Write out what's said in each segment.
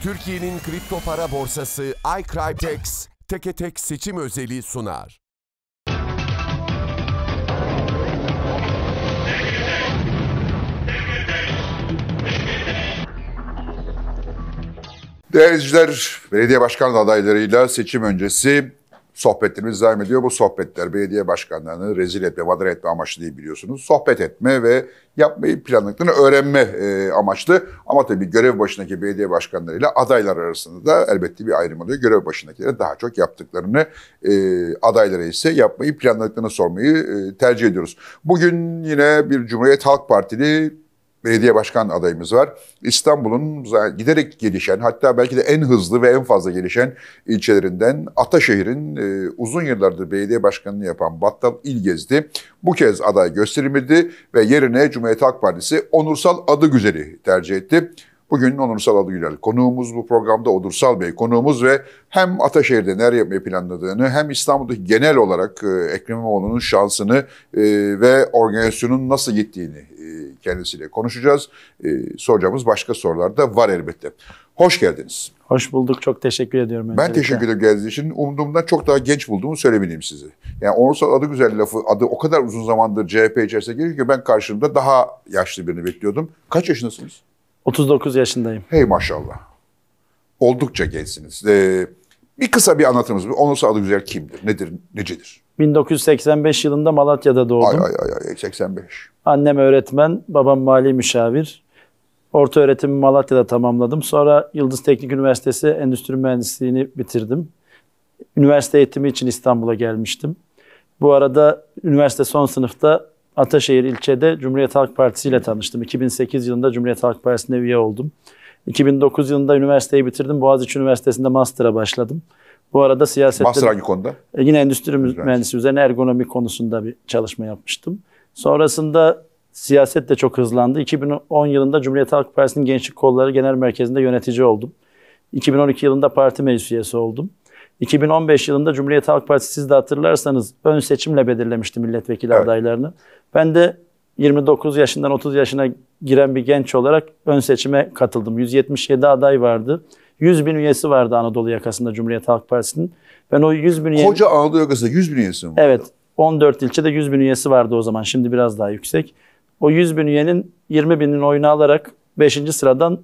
Türkiye'nin kripto para borsası iCryptex, teke tek seçim özeli sunar. Değerli izleyiciler, belediye başkan adaylarıyla seçim öncesi Sohbetlerimiz devam ediyor. Bu sohbetler belediye başkanlarını rezil etme, vadar etme amaçlı değil biliyorsunuz. Sohbet etme ve yapmayı planlıklarını öğrenme e, amaçlı. Ama tabii görev başındaki belediye başkanlarıyla adaylar arasında da elbette bir ayrım oluyor. Görev başındakilere daha çok yaptıklarını e, adaylara ise yapmayı planladıklarını sormayı e, tercih ediyoruz. Bugün yine bir Cumhuriyet Halk Partili belediye başkan adayımız var. İstanbul'un giderek gelişen hatta belki de en hızlı ve en fazla gelişen ilçelerinden Ataşehir'in e, uzun yıllardır belediye başkanını yapan Battal İlgez'di. Bu kez aday gösterilmedi ve yerine Cumhuriyet Halk Partisi Onursal Adıgüzel'i tercih etti. Bugün Onursal Adıgüler konuğumuz bu programda Odursal Bey konuğumuz ve hem Ataşehir'de neler yapmayı planladığını hem İstanbul'da genel olarak e, Ekrem İmamoğlu'nun şansını e, ve organizasyonun nasıl gittiğini e, kendisiyle konuşacağız. Soracağımız başka sorular da var elbette. Hoş geldiniz. Hoş bulduk. Çok teşekkür ediyorum. Ben teşekkür ederim geldiğiniz için. Umduğumdan çok daha genç bulduğumu söyleyebilirim sizi. Yani Onursal adı güzel lafı, adı o kadar uzun zamandır CHP içerisinde geliyor ki ben karşımda daha yaşlı birini bekliyordum. Kaç yaşındasınız? 39 yaşındayım. Hey maşallah. Oldukça gençsiniz. Ee, bir kısa bir anlatırız. Onursa güzel kimdir? Nedir? Necedir? 1985 yılında Malatya'da doğdum. Ay ay ay, ay 85. Annem öğretmen, babam mali müşavir. Orta öğretimi Malatya'da tamamladım. Sonra Yıldız Teknik Üniversitesi Endüstri Mühendisliğini bitirdim. Üniversite eğitimi için İstanbul'a gelmiştim. Bu arada üniversite son sınıfta Ataşehir ilçede Cumhuriyet Halk Partisi ile tanıştım. 2008 yılında Cumhuriyet Halk Partisi'ne üye oldum. 2009 yılında üniversiteyi bitirdim. Boğaziçi Üniversitesi'nde master'a başladım. Bu arada siyasette... Master hangi konuda? E, yine endüstri mühendisi üzerine ergonomi konusunda bir çalışma yapmıştım. Sonrasında siyaset de çok hızlandı. 2010 yılında Cumhuriyet Halk Partisi'nin Gençlik Kolları Genel Merkezi'nde yönetici oldum. 2012 yılında parti meclis üyesi oldum. 2015 yılında Cumhuriyet Halk Partisi siz de hatırlarsanız ön seçimle belirlemişti milletvekili evet. adaylarını. Ben de 29 yaşından 30 yaşına giren bir genç olarak ön seçime katıldım. 177 aday vardı. 100 bin üyesi vardı Anadolu yakasında Cumhuriyet Halk Partisi'nin. Ben o 100 bin üyesi... Koca Anadolu yakasında 100 bin üyesi mi Evet. 14 ilçede 100 bin üyesi vardı o zaman. Şimdi biraz daha yüksek. O 100 bin üyenin 20 binin oyunu alarak 5. sıradan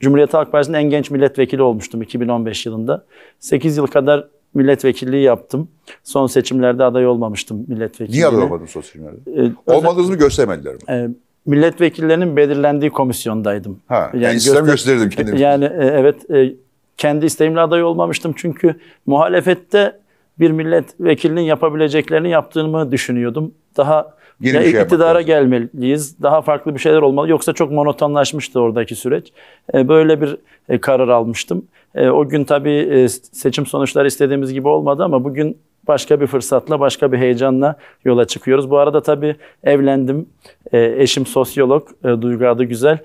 Cumhuriyet Halk Partisi'nin en genç milletvekili olmuştum 2015 yılında. 8 yıl kadar milletvekilliği yaptım. Son seçimlerde aday olmamıştım milletvekili. Niye aday olmadın son seçimlerde? Ee, Olmadığınızı mı göstermediler mi? E, milletvekillerinin belirlendiği komisyondaydım. Ha, yani, yani göster gösterirdim kendimi. Ee, yani e, evet e, kendi isteğimle aday olmamıştım çünkü muhalefette bir milletvekilinin yapabileceklerini yaptığımı düşünüyordum. Daha Yeni ya iktidara bakalım. gelmeliyiz. Daha farklı bir şeyler olmalı. Yoksa çok monotonlaşmıştı oradaki süreç. E, böyle bir e, karar almıştım. E, o gün tabii seçim sonuçları istediğimiz gibi olmadı ama bugün başka bir fırsatla, başka bir heyecanla yola çıkıyoruz. Bu arada tabii evlendim. Eşim sosyolog, Duygu adı güzel.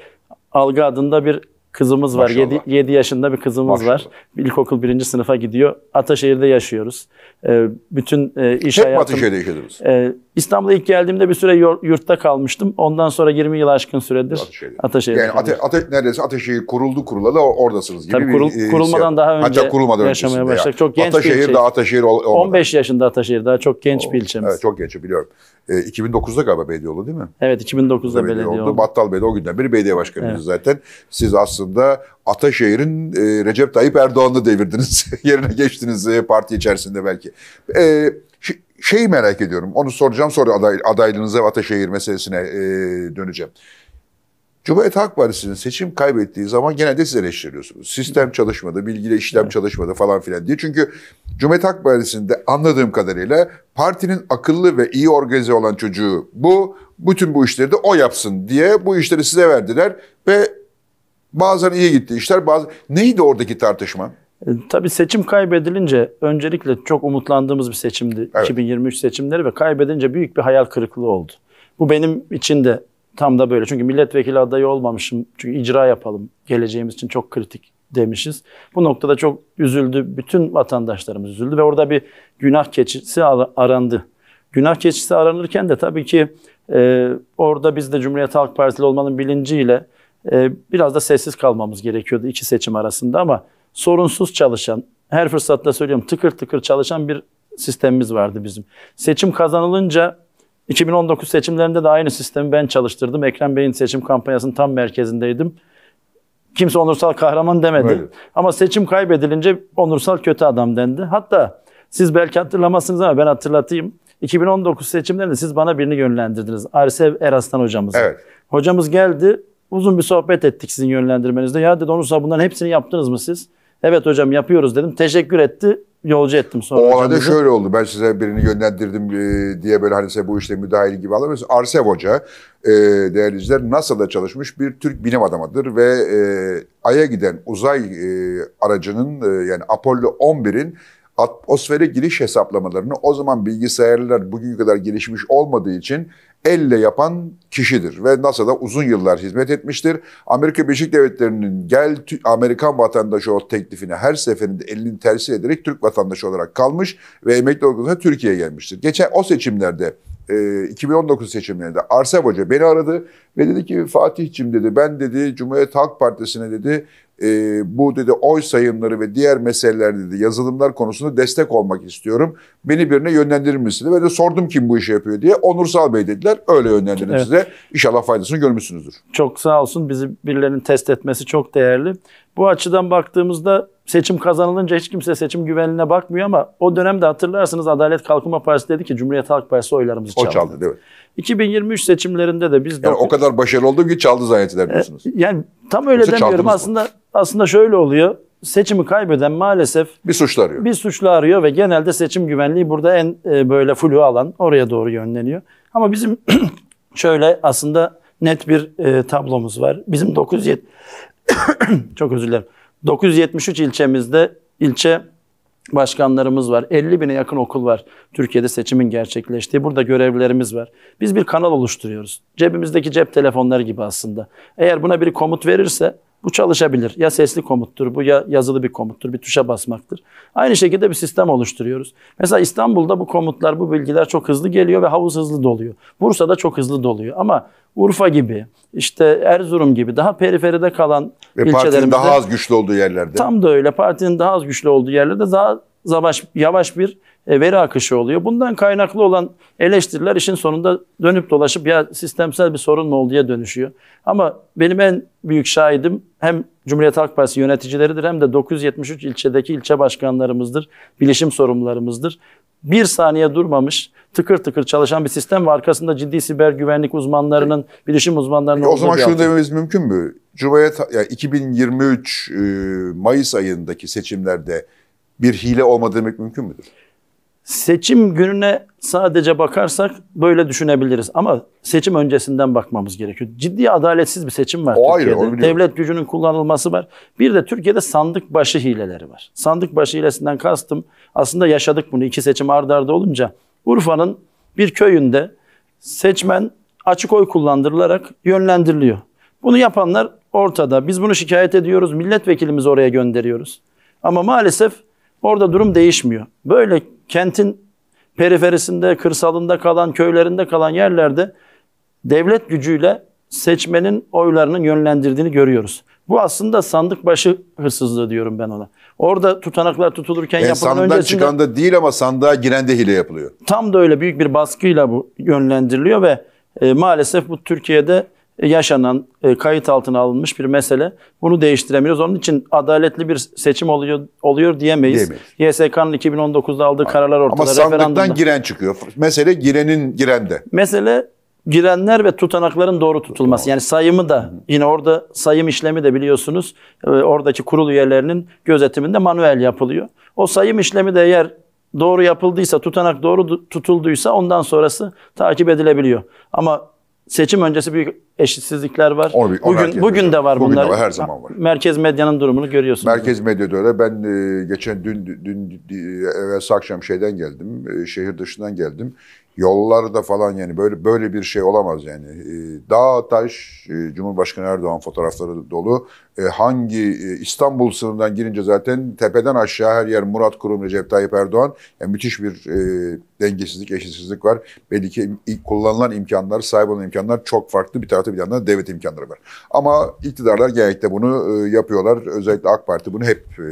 Algı adında bir kızımız var. 7, yaşında bir kızımız Maşallah. var. İlkokul 1. sınıfa gidiyor. Ataşehir'de yaşıyoruz. Ee, bütün e, iş Hep hayatım... Hep Ataşehir'de yaşadınız? E, ee, İstanbul'a ilk geldiğimde bir süre yurtta kalmıştım. Ondan sonra 20 yıl aşkın süredir Ataşehir'de. yani ate, ate, neredeyse Ataşehir kuruldu kuruladı oradasınız gibi. Tabii kurul, bir, e, kurulmadan e, daha önce hatta kurulmadan yaşamaya başladık. Çok genç Ataşehir daha Ataşehir ol, 15 yaşında Ataşehir daha çok genç o, bir ilçemiz. Evet, çok genç biliyorum. E, 2009'da galiba belediye oldu değil mi? Evet 2009'da belediye, belediye oldu. oldu. Battal Bey de o günden beri belediye başkanıyız evet. zaten. Siz aslında aslında Ataşehir'in e, Recep Tayyip Erdoğan'ı devirdiniz. Yerine geçtiniz e, parti içerisinde belki. E, şeyi merak ediyorum. Onu soracağım sonra aday, adaylığınıza ve Ataşehir meselesine e, döneceğim. Cumhuriyet Halk Partisi'nin seçim kaybettiği zaman genelde siz eleştiriyorsunuz. Sistem çalışmadı, bilgiyle işlem çalışmadı falan filan diye. Çünkü Cumhuriyet Halk Partisi'nde anladığım kadarıyla partinin akıllı ve iyi organize olan çocuğu bu, bütün bu işleri de o yapsın diye bu işleri size verdiler ve Bazen iyi gitti işler, bazı Neydi oradaki tartışma? E, tabii seçim kaybedilince öncelikle çok umutlandığımız bir seçimdi. Evet. 2023 seçimleri ve kaybedince büyük bir hayal kırıklığı oldu. Bu benim için de tam da böyle. Çünkü milletvekili adayı olmamışım. Çünkü icra yapalım. Geleceğimiz için çok kritik demişiz. Bu noktada çok üzüldü. Bütün vatandaşlarımız üzüldü ve orada bir günah keçisi arandı. Günah keçisi aranırken de tabii ki e, orada biz de Cumhuriyet Halk Partili olmanın bilinciyle ee, biraz da sessiz kalmamız gerekiyordu iki seçim arasında ama sorunsuz çalışan, her fırsatta söylüyorum tıkır tıkır çalışan bir sistemimiz vardı bizim. Seçim kazanılınca 2019 seçimlerinde de aynı sistemi ben çalıştırdım. Ekrem Bey'in seçim kampanyasının tam merkezindeydim. Kimse onursal kahraman demedi. Evet. Ama seçim kaybedilince onursal kötü adam dendi. Hatta siz belki hatırlamazsınız ama ben hatırlatayım. 2019 seçimlerinde siz bana birini yönlendirdiniz. Arsev Eraslan hocamız. Evet. Hocamız geldi Uzun bir sohbet ettik sizin yönlendirmenizde. Ya dedi Onur bunların hepsini yaptınız mı siz? Evet hocam yapıyoruz dedim. Teşekkür etti. Yolcu ettim sonra. O arada şöyle oldu. Ben size birini yönlendirdim e, diye böyle hani size bu işte müdahil gibi alamıyoruz. Arsev Hoca e, değerli izler NASA'da çalışmış bir Türk bilim adamıdır ve e, Ay'a giden uzay aracının yani Apollo 11'in atmosfere giriş hesaplamalarını o zaman bilgisayarlar bugünkü kadar gelişmiş olmadığı için elle yapan kişidir ve NASA'da uzun yıllar hizmet etmiştir. Amerika Birleşik Devletleri'nin gel Amerikan vatandaşı ol teklifine her seferinde elinin tersi ederek Türk vatandaşı olarak kalmış ve emekli olduğunda Türkiye'ye gelmiştir. Geçen o seçimlerde 2019 e, seçimlerinde Arsef Hoca beni aradı ve dedi ki Fatihciğim dedi ben dedi Cumhuriyet Halk Partisi'ne dedi e, bu dedi oy sayımları ve diğer meseleler dedi yazılımlar konusunda destek olmak istiyorum. Beni birine yönlendirir misin? Ve de sordum kim bu işi yapıyor diye. Onursal Bey dediler. Öyle yönlendirdim evet. size. İnşallah faydasını görmüşsünüzdür. Çok sağ olsun. Bizi birilerinin test etmesi çok değerli. Bu açıdan baktığımızda seçim kazanılınca hiç kimse seçim güvenliğine bakmıyor ama o dönemde hatırlarsınız Adalet Kalkınma Partisi dedi ki Cumhuriyet Halk Partisi oylarımızı çaldı. O çaldı değil mi? 2023 seçimlerinde de biz... Yani o kadar başarılı olduğu ki çaldı zannettiler e, diyorsunuz. E, yani tam öyle Yoksa demiyorum. Aslında mı? aslında şöyle oluyor. Seçimi kaybeden maalesef... Bir suçlu arıyor. Bir suçlu arıyor ve genelde seçim güvenliği burada en e, böyle flu alan oraya doğru yönleniyor. Ama bizim şöyle aslında net bir e, tablomuz var. Bizim 97 Çok özür dilerim. 973 ilçemizde ilçe başkanlarımız var. 50 bine yakın okul var. Türkiye'de seçimin gerçekleştiği. Burada görevlilerimiz var. Biz bir kanal oluşturuyoruz. Cebimizdeki cep telefonları gibi aslında. Eğer buna bir komut verirse bu çalışabilir. Ya sesli komuttur, bu ya yazılı bir komuttur, bir tuşa basmaktır. Aynı şekilde bir sistem oluşturuyoruz. Mesela İstanbul'da bu komutlar, bu bilgiler çok hızlı geliyor ve havuz hızlı doluyor. Bursa'da çok hızlı doluyor ama Urfa gibi, işte Erzurum gibi daha periferide kalan ve ilçelerimizde... daha az güçlü olduğu yerlerde. Tam da öyle. Partinin daha az güçlü olduğu yerlerde daha yavaş, yavaş bir e, veri akışı oluyor. Bundan kaynaklı olan eleştiriler işin sonunda dönüp dolaşıp ya sistemsel bir sorun mu diye dönüşüyor. Ama benim en büyük şahidim hem Cumhuriyet Halk Partisi yöneticileridir hem de 973 ilçedeki ilçe başkanlarımızdır, bilişim sorumlularımızdır. Bir saniye durmamış, tıkır tıkır çalışan bir sistem ve arkasında ciddi siber güvenlik uzmanlarının, bilişim uzmanlarının... Peki, o zaman şunu dememiz mümkün mü? Cumhuriyet, yani 2023 e, Mayıs ayındaki seçimlerde bir hile olma demek mümkün müdür? Seçim gününe sadece bakarsak böyle düşünebiliriz ama seçim öncesinden bakmamız gerekiyor. Ciddi adaletsiz bir seçim var o Türkiye'de. Ayrı, Devlet gücünün kullanılması var. Bir de Türkiye'de sandık başı hileleri var. Sandık başı hilesinden kastım aslında yaşadık bunu iki seçim ardarda arda olunca Urfa'nın bir köyünde seçmen açık oy kullandırılarak yönlendiriliyor. Bunu yapanlar ortada. Biz bunu şikayet ediyoruz. Milletvekilimizi oraya gönderiyoruz. Ama maalesef Orada durum değişmiyor. Böyle kentin periferisinde, kırsalında kalan, köylerinde kalan yerlerde devlet gücüyle seçmenin oylarının yönlendirdiğini görüyoruz. Bu aslında sandık başı hırsızlığı diyorum ben ona. Orada tutanaklar tutulurken yani yapılan sandıktan öncesinde... çıkan da değil ama sandığa giren de hile yapılıyor. Tam da öyle büyük bir baskıyla bu yönlendiriliyor ve e, maalesef bu Türkiye'de yaşanan, e, kayıt altına alınmış bir mesele. Bunu değiştiremiyoruz. Onun için adaletli bir seçim oluyor oluyor diyemeyiz. Diyemeyiz. YSK'nın 2019'da aldığı kararlar ortada. Ama sandıktan giren çıkıyor. Mesele girenin girende. Mesele girenler ve tutanakların doğru tutulması. Yani sayımı da yine orada sayım işlemi de biliyorsunuz e, oradaki kurul üyelerinin gözetiminde manuel yapılıyor. O sayım işlemi de eğer doğru yapıldıysa, tutanak doğru tutulduysa ondan sonrası takip edilebiliyor. Ama seçim öncesi büyük eşitsizlikler var. Onu, o bugün bugün de var bugün bunlar. De var, her zaman var. Merkez medyanın durumunu görüyorsunuz. Merkez medyada öyle. Ben e, geçen dün dün evvelsi akşam şeyden geldim. E, şehir dışından geldim. Yollarda falan yani böyle böyle bir şey olamaz yani. E, dağ taş e, Cumhurbaşkanı Erdoğan fotoğrafları dolu. E, hangi e, İstanbul sınırından girince zaten tepeden aşağı her yer Murat Kurum, Recep Tayyip Erdoğan. Yani müthiş bir e, dengesizlik, eşitsizlik var. Belli ki kullanılan imkanlar, sahip olan imkanlar çok farklı bir tarafta artı bir yandan devlet imkanları var. Ama iktidarlar genellikle bunu e, yapıyorlar. Özellikle AK Parti bunu hep e,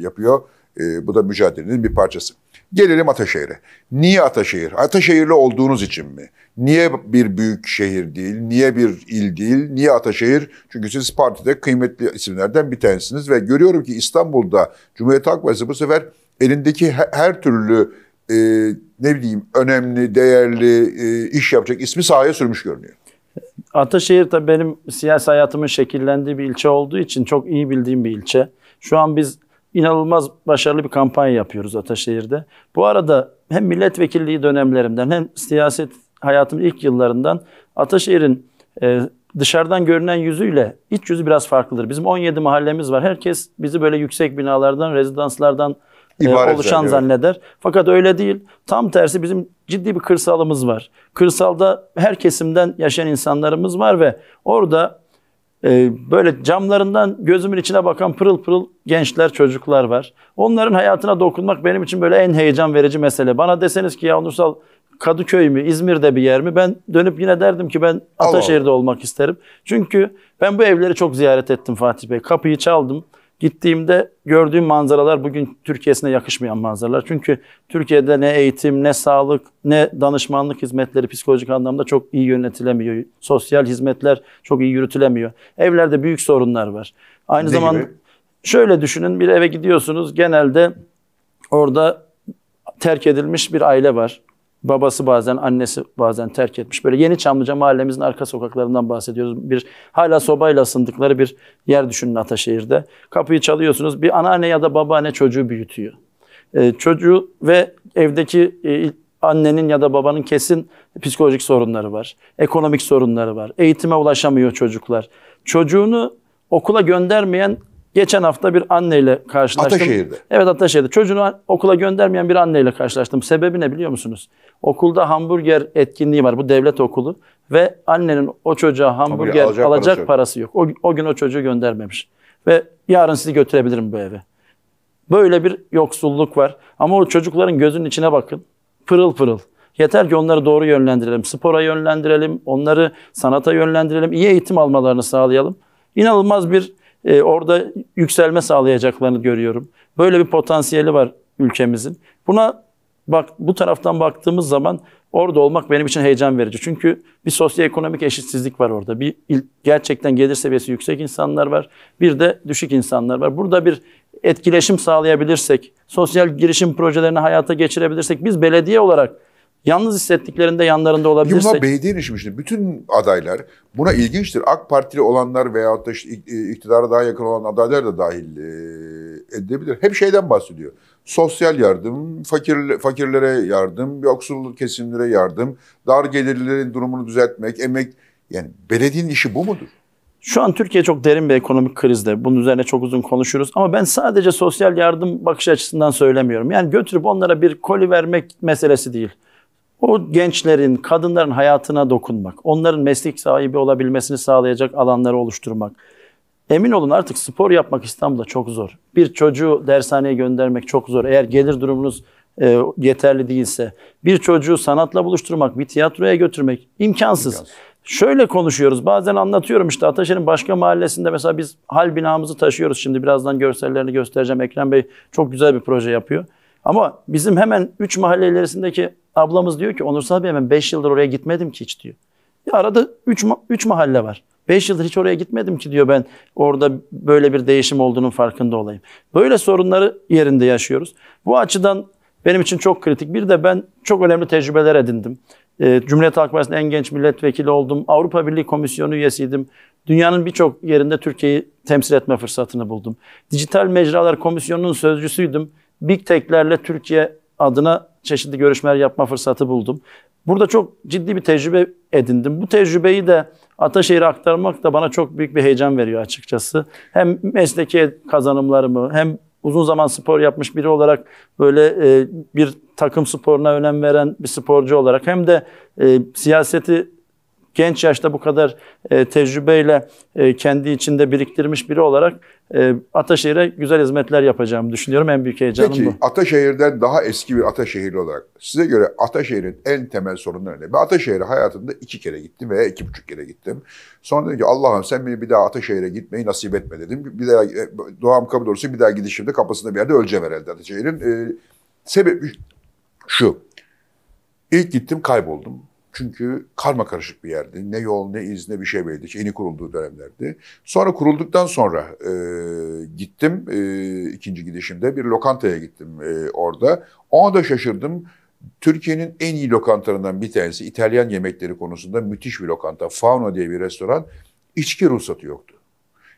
yapıyor. E, bu da mücadelenin bir parçası. Gelelim Ataşehir'e. Niye Ataşehir? Ataşehirli olduğunuz için mi? Niye bir büyük şehir değil? Niye bir il değil? Niye Ataşehir? Çünkü siz partide kıymetli isimlerden bir tanesiniz ve görüyorum ki İstanbul'da Cumhuriyet Halk Partisi bu sefer elindeki her türlü e, ne bileyim önemli, değerli e, iş yapacak ismi sahaya sürmüş görünüyor. Ataşehir tabii benim siyasi hayatımın şekillendiği bir ilçe olduğu için çok iyi bildiğim bir ilçe. Şu an biz inanılmaz başarılı bir kampanya yapıyoruz Ataşehir'de. Bu arada hem milletvekilliği dönemlerimden hem siyaset hayatımın ilk yıllarından Ataşehir'in e, dışarıdan görünen yüzüyle iç yüzü biraz farklıdır. Bizim 17 mahallemiz var. Herkes bizi böyle yüksek binalardan, rezidanslardan e, İbaret oluşan yani, zanneder. Fakat öyle değil. Tam tersi bizim ciddi bir kırsalımız var. Kırsalda her kesimden yaşayan insanlarımız var ve orada e, böyle camlarından gözümün içine bakan pırıl pırıl gençler, çocuklar var. Onların hayatına dokunmak benim için böyle en heyecan verici mesele. Bana deseniz ki ya Onursal Kadıköy mü, İzmir'de bir yer mi? Ben dönüp yine derdim ki ben Ataşehir'de Allah. olmak isterim. Çünkü ben bu evleri çok ziyaret ettim Fatih Bey. Kapıyı çaldım. Gittiğimde gördüğüm manzaralar bugün Türkiye'sine yakışmayan manzaralar. Çünkü Türkiye'de ne eğitim, ne sağlık, ne danışmanlık hizmetleri psikolojik anlamda çok iyi yönetilemiyor. Sosyal hizmetler çok iyi yürütülemiyor. Evlerde büyük sorunlar var. Aynı zamanda şöyle düşünün bir eve gidiyorsunuz genelde orada terk edilmiş bir aile var babası bazen, annesi bazen terk etmiş. Böyle Yeni Çamlıca mahallemizin arka sokaklarından bahsediyoruz. Bir hala sobayla ısındıkları bir yer düşünün Ataşehir'de. Kapıyı çalıyorsunuz. Bir anneanne ya da babaanne çocuğu büyütüyor. Ee, çocuğu ve evdeki e, annenin ya da babanın kesin psikolojik sorunları var. Ekonomik sorunları var. Eğitime ulaşamıyor çocuklar. Çocuğunu okula göndermeyen Geçen hafta bir anneyle karşılaştım. Ataşehir'de. Evet Ataşehir'de. Çocuğunu okula göndermeyen bir anneyle karşılaştım. Sebebi ne biliyor musunuz? Okulda hamburger etkinliği var. Bu devlet okulu. Ve annenin o çocuğa hamburger, alacak, alacak parası, parası yok. O, o gün o çocuğu göndermemiş. Ve yarın sizi götürebilirim bu eve. Böyle bir yoksulluk var. Ama o çocukların gözünün içine bakın. Pırıl pırıl. Yeter ki onları doğru yönlendirelim. Spora yönlendirelim. Onları sanata yönlendirelim. İyi eğitim almalarını sağlayalım. İnanılmaz bir e, orada yükselme sağlayacaklarını görüyorum. Böyle bir potansiyeli var ülkemizin. Buna bak bu taraftan baktığımız zaman orada olmak benim için heyecan verici. Çünkü bir sosyoekonomik eşitsizlik var orada. Bir gerçekten gelir seviyesi yüksek insanlar var. Bir de düşük insanlar var. Burada bir etkileşim sağlayabilirsek, sosyal girişim projelerini hayata geçirebilirsek biz belediye olarak Yalnız hissettiklerinde yanlarında olabilirse... Yuma bunlar belediye işi Bütün adaylar buna ilginçtir. AK Partili olanlar veyahut da işte iktidara daha yakın olan adaylar da dahil e, edilebilir. Hep şeyden bahsediyor. Sosyal yardım, fakir, fakirlere yardım, yoksul kesimlere yardım, dar gelirlerin durumunu düzeltmek, emek... Yani belediyenin işi bu mudur? Şu an Türkiye çok derin bir ekonomik krizde. Bunun üzerine çok uzun konuşuruz. Ama ben sadece sosyal yardım bakış açısından söylemiyorum. Yani götürüp onlara bir koli vermek meselesi değil. O gençlerin, kadınların hayatına dokunmak, onların meslek sahibi olabilmesini sağlayacak alanları oluşturmak. Emin olun artık spor yapmak İstanbul'da çok zor. Bir çocuğu dershaneye göndermek çok zor. Eğer gelir durumunuz e, yeterli değilse. Bir çocuğu sanatla buluşturmak, bir tiyatroya götürmek imkansız. İmkansız. Şöyle konuşuyoruz. Bazen anlatıyorum işte Ataşehir'in başka mahallesinde mesela biz hal binamızı taşıyoruz. Şimdi birazdan görsellerini göstereceğim. Ekrem Bey çok güzel bir proje yapıyor. Ama bizim hemen üç mahalle ilerisindeki ablamız diyor ki Onursal Bey hemen 5 yıldır oraya gitmedim ki hiç diyor. Ya arada 3 ma- üç mahalle var. 5 yıldır hiç oraya gitmedim ki diyor ben orada böyle bir değişim olduğunun farkında olayım. Böyle sorunları yerinde yaşıyoruz. Bu açıdan benim için çok kritik. Bir de ben çok önemli tecrübeler edindim. E, Cumhuriyet Halk Partisi'nin en genç milletvekili oldum. Avrupa Birliği Komisyonu üyesiydim. Dünyanın birçok yerinde Türkiye'yi temsil etme fırsatını buldum. Dijital Mecralar Komisyonu'nun sözcüsüydüm. Big Tech'lerle Türkiye adına çeşitli görüşmeler yapma fırsatı buldum. Burada çok ciddi bir tecrübe edindim. Bu tecrübeyi de Ataşehir'e aktarmak da bana çok büyük bir heyecan veriyor açıkçası. Hem mesleki kazanımlarımı hem uzun zaman spor yapmış biri olarak böyle e, bir takım sporuna önem veren bir sporcu olarak hem de e, siyaseti genç yaşta bu kadar e, tecrübeyle e, kendi içinde biriktirmiş biri olarak e, Ataşehir'e güzel hizmetler yapacağımı düşünüyorum. En büyük heyecanım Peki, bu. Peki Ataşehir'den daha eski bir Ataşehirli olarak size göre Ataşehir'in en temel sorunları ne? Ben Ataşehir'e hayatımda iki kere gittim veya iki buçuk kere gittim. Sonra dedim ki Allah'ım sen beni bir daha Ataşehir'e gitmeyi nasip etme dedim. Bir daha e, doğam kabul olursa bir daha gidişimde kapısında bir yerde öleceğim herhalde Ataşehir'in. E, sebebi şu. İlk gittim kayboldum. Çünkü karma karışık bir yerdi. Ne yol ne iz ne bir şey belli. Yeni kurulduğu dönemlerdi. Sonra kurulduktan sonra e, gittim e, ikinci gidişimde bir lokantaya gittim e, orada. Ona da şaşırdım. Türkiye'nin en iyi lokantalarından bir tanesi İtalyan yemekleri konusunda müthiş bir lokanta. Fauna diye bir restoran. İçki ruhsatı yoktu.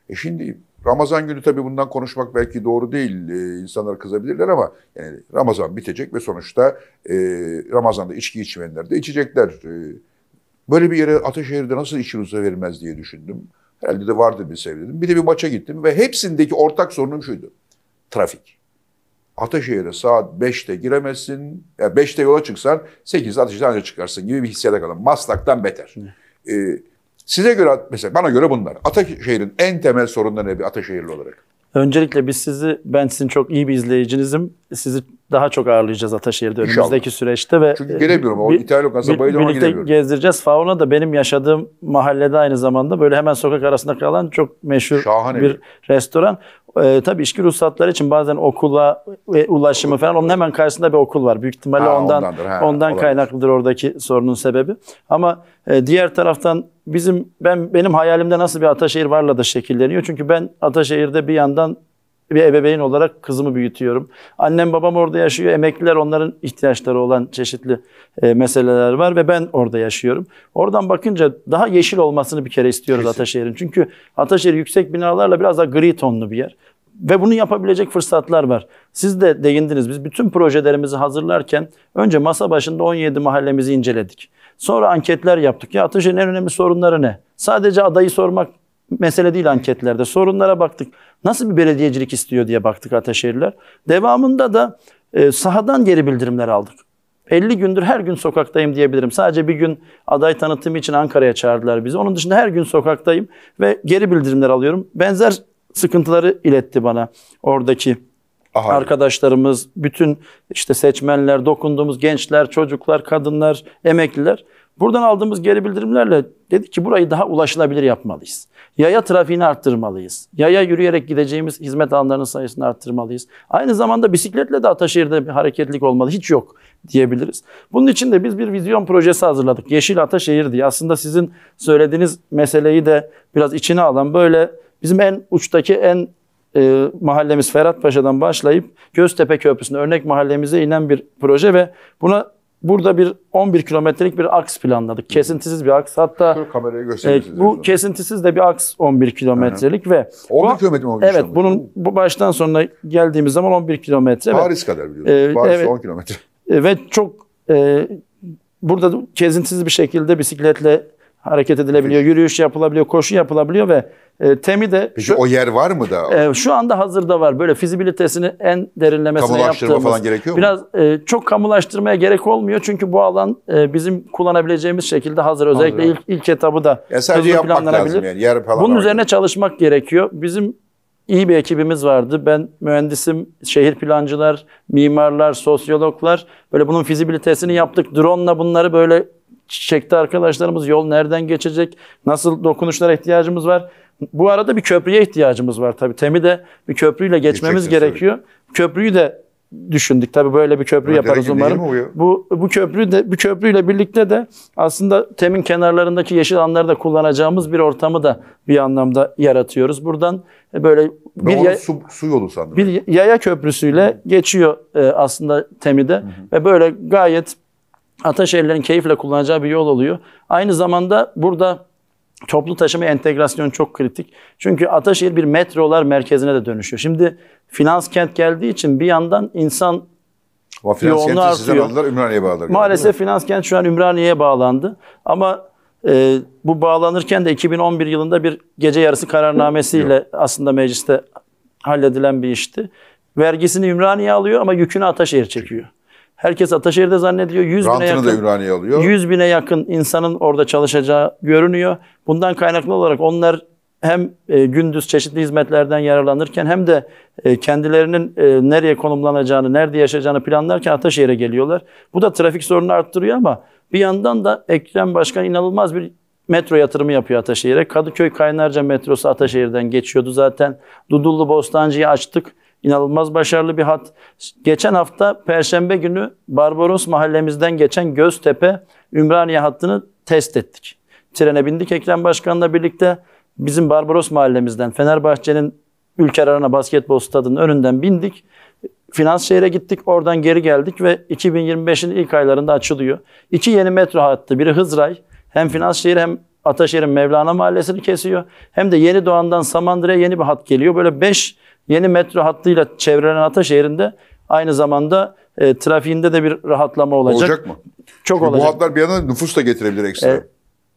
E şimdi Ramazan günü tabii bundan konuşmak belki doğru değil. E, insanlar kızabilirler ama yani Ramazan bitecek ve sonuçta e, Ramazan'da içki içmeyenler de içecekler. E, böyle bir yere Ataşehir'de nasıl içki ruhsa diye düşündüm. Herhalde de vardı bir sevdim. Bir de bir maça gittim ve hepsindeki ortak sorunum şuydu. Trafik. Ataşehir'e saat 5'te giremezsin. Yani 5'te yola çıksan 8'de Ataşehir'den önce çıkarsın gibi bir hissiyata kalın. Maslak'tan beter. Ee, Size göre mesela bana göre bunlar. Ataşehir'in en temel sorunları ne bir Ataşehirli olarak. Öncelikle biz sizi, ben sizin çok iyi bir izleyicinizim. Sizi daha çok ağırlayacağız Ataşehir'de İnşallah. önümüzdeki süreçte. ve Çünkü e, gelemiyorum. O bir, İtalya kasabayı bir, birlikte gezdireceğiz. Fauna da benim yaşadığım mahallede aynı zamanda böyle hemen sokak arasında kalan çok meşhur Şahane bir, bir restoran. Ee, tabii işki ruhsatları için bazen okula, e, ulaşımı falan onun hemen karşısında bir okul var. Büyük ihtimalle ha, ondan ondandır, ha, ondan olabilir. kaynaklıdır oradaki sorunun sebebi. Ama e, diğer taraftan bizim ben benim hayalimde nasıl bir Ataşehir varla da şekilleniyor. Çünkü ben Ataşehir'de bir yandan bir ebeveyn olarak kızımı büyütüyorum. Annem babam orada yaşıyor. Emekliler onların ihtiyaçları olan çeşitli e, meseleler var ve ben orada yaşıyorum. Oradan bakınca daha yeşil olmasını bir kere istiyoruz Ataşehir'in. Çünkü Ataşehir yüksek binalarla biraz daha gri tonlu bir yer. Ve bunu yapabilecek fırsatlar var. Siz de değindiniz. Biz bütün projelerimizi hazırlarken önce masa başında 17 mahallemizi inceledik. Sonra anketler yaptık. Ya Ateş'in en önemli sorunları ne? Sadece adayı sormak mesele değil anketlerde. Sorunlara baktık. Nasıl bir belediyecilik istiyor diye baktık Ateşehirliler. Devamında da e, sahadan geri bildirimler aldık. 50 gündür her gün sokaktayım diyebilirim. Sadece bir gün aday tanıtımı için Ankara'ya çağırdılar bizi. Onun dışında her gün sokaktayım ve geri bildirimler alıyorum. Benzer sıkıntıları iletti bana oradaki Aha. Arkadaşlarımız, bütün işte seçmenler, dokunduğumuz gençler, çocuklar, kadınlar, emekliler. Buradan aldığımız geri bildirimlerle dedik ki burayı daha ulaşılabilir yapmalıyız. Yaya trafiğini arttırmalıyız. Yaya yürüyerek gideceğimiz hizmet alanlarının sayısını arttırmalıyız. Aynı zamanda bisikletle de Ataşehir'de bir hareketlik olmalı. Hiç yok diyebiliriz. Bunun için de biz bir vizyon projesi hazırladık. Yeşil Ataşehir diye. Aslında sizin söylediğiniz meseleyi de biraz içine alan böyle bizim en uçtaki en e, mahallemiz Ferhatpaşa'dan başlayıp Göztepe Köprüsü'nde örnek mahallemize inen bir proje ve buna burada bir 11 kilometrelik bir aks planladık. Kesintisiz bir aks. Hatta e, bu kesintisiz de bir aks 11 kilometrelik ve 11 kilometre mi Evet. Bunun bu baştan sonuna geldiğimiz zaman 11 kilometre. Paris ve, kadar biliyorsunuz. E, Paris evet, 10 kilometre. E, ve çok e, burada kesintisiz bir şekilde bisikletle hareket edilebiliyor, Peki. yürüyüş yapılabiliyor, koşu yapılabiliyor ve e, temi de Peki şu, o yer var mı da? E, şu anda hazırda var. Böyle fizibilitesini en derinlemesine kamulaştırma yaptığımız. falan gerekiyor biraz, mu? Biraz e, çok kamulaştırmaya gerek olmuyor. Çünkü bu alan e, bizim kullanabileceğimiz şekilde hazır. Özellikle hazır. ilk ilk etabı da ya sadece yapmak lazım yani. Yer falan Bunun var. üzerine çalışmak gerekiyor. Bizim iyi bir ekibimiz vardı. Ben mühendisim, şehir plancılar, mimarlar, sosyologlar böyle bunun fizibilitesini yaptık. Drone'la bunları böyle çekti arkadaşlarımız. Yol nereden geçecek? Nasıl dokunuşlara ihtiyacımız var? Bu arada bir köprüye ihtiyacımız var tabii. Temi de bir köprüyle geçmemiz Geçecektir, gerekiyor. Tabii. Köprüyü de düşündük. Tabii böyle bir köprü Öyle yaparız umarım. Bu bu köprü de bu köprüyle birlikte de aslında temin kenarlarındaki yeşil alanları da kullanacağımız bir ortamı da bir anlamda yaratıyoruz. Buradan e, böyle bir ya, su, su yolu sandım. Bir yaya köprüsüyle Hı. geçiyor e, aslında Temi'de Hı. ve böyle gayet Ataşehirlerin keyifle kullanacağı bir yol oluyor. Aynı zamanda burada toplu taşıma entegrasyonu çok kritik. Çünkü Ataşehir bir metrolar merkezine de dönüşüyor. Şimdi finans kent geldiği için bir yandan insan o finans artıyor. aldılar, Ümraniye'ye bağladılar. Maalesef finans kent şu an Ümraniye'ye bağlandı. Ama e, bu bağlanırken de 2011 yılında bir gece yarısı kararnamesiyle Yok. aslında mecliste halledilen bir işti. Vergisini Ümraniye alıyor ama yükünü Ataşehir çekiyor. Herkes Ataşehir'de zannediyor. 100 bine yakın, da Ümraniye alıyor. 100 bine yakın insanın orada çalışacağı görünüyor. Bundan kaynaklı olarak onlar hem e, gündüz çeşitli hizmetlerden yararlanırken hem de e, kendilerinin e, nereye konumlanacağını, nerede yaşayacağını planlarken Ataşehir'e geliyorlar. Bu da trafik sorunu arttırıyor ama bir yandan da Ekrem Başkan inanılmaz bir metro yatırımı yapıyor Ataşehir'e. Kadıköy Kaynarca metrosu Ataşehir'den geçiyordu zaten. Dudullu Bostancı'yı açtık inanılmaz başarılı bir hat. Geçen hafta Perşembe günü Barbaros mahallemizden geçen Göztepe Ümraniye hattını test ettik. Trene bindik Ekrem Başkan'la birlikte. Bizim Barbaros mahallemizden Fenerbahçe'nin Ülker Arena Basketbol Stadı'nın önünden bindik. Finans şehre gittik, oradan geri geldik ve 2025'in ilk aylarında açılıyor. İki yeni metro hattı, biri Hızray. Hem Finans şehir hem Ataşehir'in Mevlana Mahallesi'ni kesiyor. Hem de yeni Doğan'dan Samandıra'ya yeni bir hat geliyor. Böyle 5 Yeni metro hattıyla çevrelenen Ataşehir'inde aynı zamanda e, trafiğinde de bir rahatlama olacak. Olacak mı? Çok Çünkü olacak. Bu hatlar bir yandan nüfus da getirebilir ekstra. E,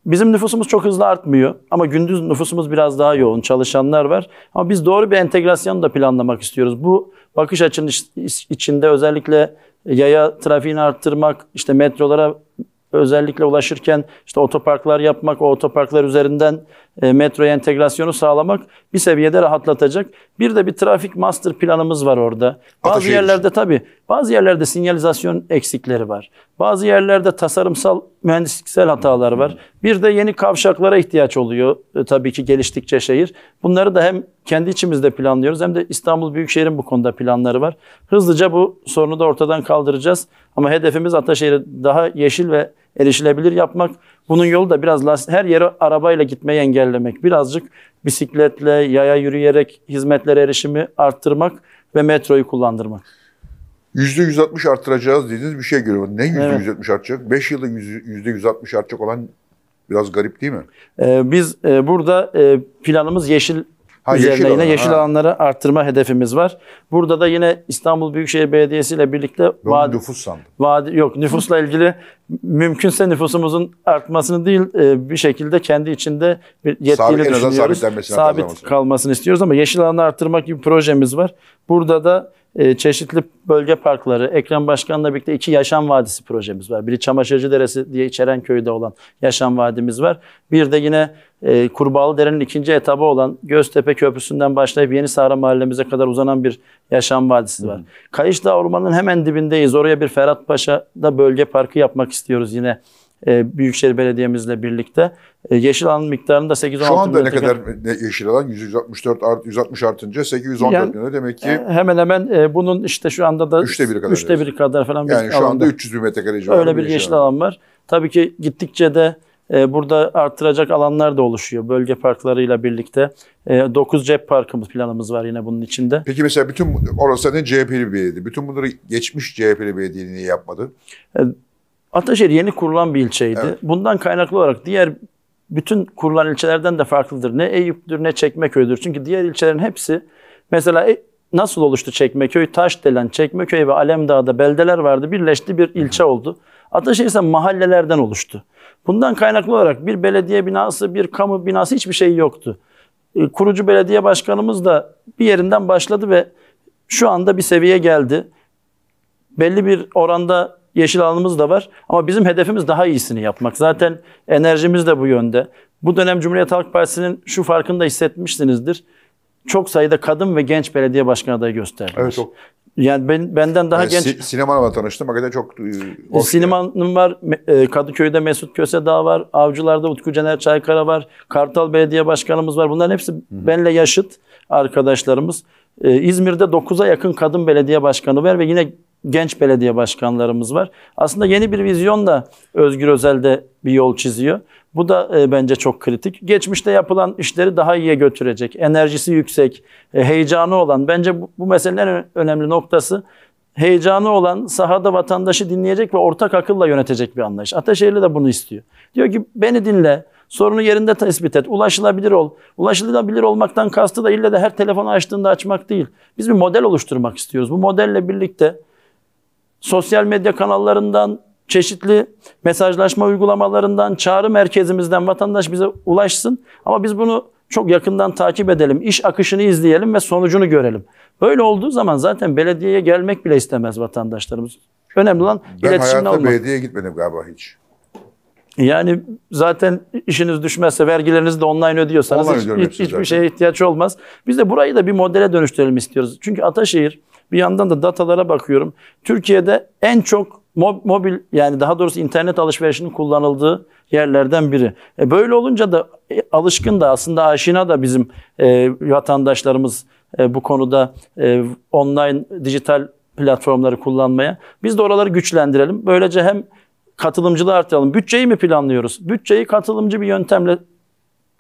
Bizim nüfusumuz çok hızlı artmıyor ama gündüz nüfusumuz biraz daha yoğun. Çalışanlar var. Ama biz doğru bir entegrasyon da planlamak istiyoruz. Bu bakış açının içinde özellikle yaya trafiğini arttırmak, işte metrolara özellikle ulaşırken işte otoparklar yapmak, o otoparklar üzerinden e, metroya entegrasyonu sağlamak bir seviyede rahatlatacak. Bir de bir trafik master planımız var orada. Bazı Ataşehir. yerlerde tabii bazı yerlerde sinyalizasyon eksikleri var. Bazı yerlerde tasarımsal, mühendisliksel hatalar var. Bir de yeni kavşaklara ihtiyaç oluyor e, tabii ki geliştikçe şehir. Bunları da hem kendi içimizde planlıyoruz hem de İstanbul Büyükşehir'in bu konuda planları var. Hızlıca bu sorunu da ortadan kaldıracağız. Ama hedefimiz Ataşehir'i daha yeşil ve erişilebilir yapmak. Bunun yolu da biraz last, her yere arabayla gitmeyi engellemek. Birazcık bisikletle, yaya yürüyerek hizmetlere erişimi arttırmak ve metroyu kullandırmak. %160 arttıracağız dediğiniz bir şey görüyorum. Ne %160 evet. artacak? 5 yılda %160 artacak olan biraz garip değil mi? Ee, biz e, burada e, planımız yeşil ha, üzerine yeşil yine alan, yeşil ha. alanları arttırma hedefimiz var. Burada da yine İstanbul Büyükşehir Belediyesi ile birlikte ben nüfus sandım. Vaadi, yok nüfusla ilgili mümkünse nüfusumuzun artmasını değil e, bir şekilde kendi içinde bir yetkili düşünüyoruz. Sabit, kalmasını istiyoruz ama yeşil alanı arttırmak gibi projemiz var. Burada da ee, çeşitli bölge parkları, Ekrem Başkan'la birlikte iki Yaşam Vadisi projemiz var. Biri Çamaşırcı Deresi diye içeren köyde olan Yaşam Vadimiz var. Bir de yine e, Kurbağalı Dere'nin ikinci etabı olan Göztepe Köprüsü'nden başlayıp Yeni Sahra Mahallemize kadar uzanan bir Yaşam Vadisi var. Kayış Dağı Ormanı'nın hemen dibindeyiz. Oraya bir Ferhat Paşa'da bölge parkı yapmak istiyoruz yine e, Büyükşehir Belediye'mizle birlikte. E, yeşil alan miktarını da 8-16 Şu anda ne kadar yeşil alan? 164 art, 160 artınca 814 yani, milyon demek e, ki. Hemen hemen bunun işte şu anda da üçte 1 kadar, üçte biri kadar falan bir Yani şu anda 300 bin metrekare civarında Öyle bir yeşil, alan. var. Tabii ki gittikçe de Burada arttıracak alanlar da oluşuyor bölge parklarıyla birlikte. 9 cep parkımız planımız var yine bunun içinde. Peki mesela bütün orası zaten CHP'li bir belediye. Bütün bunları geçmiş CHP'li belediye niye yapmadı? Ataşehir yeni kurulan bir ilçeydi. Evet. Bundan kaynaklı olarak diğer bütün kurulan ilçelerden de farklıdır. Ne Eyüp'tür ne Çekmeköy'dür. Çünkü diğer ilçelerin hepsi mesela e, nasıl oluştu Çekmeköy? Taşdelen, Çekmeköy ve Alemdağ'da beldeler vardı. Birleşti bir ilçe oldu. Ataşehir ise mahallelerden oluştu. Bundan kaynaklı olarak bir belediye binası, bir kamu binası hiçbir şey yoktu. E, kurucu belediye başkanımız da bir yerinden başladı ve şu anda bir seviye geldi. Belli bir oranda yeşil alanımız da var. Ama bizim hedefimiz daha iyisini yapmak. Zaten enerjimiz de bu yönde. Bu dönem Cumhuriyet Halk Partisi'nin şu farkını da hissetmişsinizdir. Çok sayıda kadın ve genç belediye başkanı adayı gösterdiler. Evet, çok. Yani ben, benden daha yani genç... Si, sinemanla tanıştım. Hakikaten çok e, e, hoş. Sinemanım var. E, Kadıköy'de Mesut Köse Dağ var. Avcılar'da Utku Cener Çaykara var. Kartal Belediye Başkanımız var. Bunların hepsi Hı-hı. benle yaşıt arkadaşlarımız. İzmir'de 9'a yakın kadın belediye başkanı var ve yine genç belediye başkanlarımız var. Aslında yeni bir vizyon da Özgür özelde bir yol çiziyor. Bu da e, bence çok kritik. Geçmişte yapılan işleri daha iyiye götürecek, enerjisi yüksek, e, heyecanı olan. Bence bu, bu meselenin en önemli noktası heyecanı olan sahada vatandaşı dinleyecek ve ortak akılla yönetecek bir anlayış. Ateşehirli de bunu istiyor. Diyor ki beni dinle, sorunu yerinde tespit et, ulaşılabilir ol. Ulaşılabilir olmaktan kastı da ille de her telefonu açtığında açmak değil. Biz bir model oluşturmak istiyoruz. Bu modelle birlikte sosyal medya kanallarından, çeşitli mesajlaşma uygulamalarından, çağrı merkezimizden vatandaş bize ulaşsın. Ama biz bunu çok yakından takip edelim, iş akışını izleyelim ve sonucunu görelim. Böyle olduğu zaman zaten belediyeye gelmek bile istemez vatandaşlarımız. Önemli olan ben iletişimle olmak. Ben belediyeye gitmedim galiba hiç. Yani zaten işiniz düşmezse, vergilerinizi de online ödüyorsanız online hiç, hiç, hiçbir şeye ihtiyaç olmaz. Biz de burayı da bir modele dönüştürelim istiyoruz. Çünkü Ataşehir bir yandan da datalara bakıyorum. Türkiye'de en çok mobil yani daha doğrusu internet alışverişinin kullanıldığı yerlerden biri. E böyle olunca da e, alışkın da aslında aşina da bizim e, vatandaşlarımız e, bu konuda e, online dijital platformları kullanmaya. Biz de oraları güçlendirelim. Böylece hem katılımcılığı artıralım. Bütçeyi mi planlıyoruz? Bütçeyi katılımcı bir yöntemle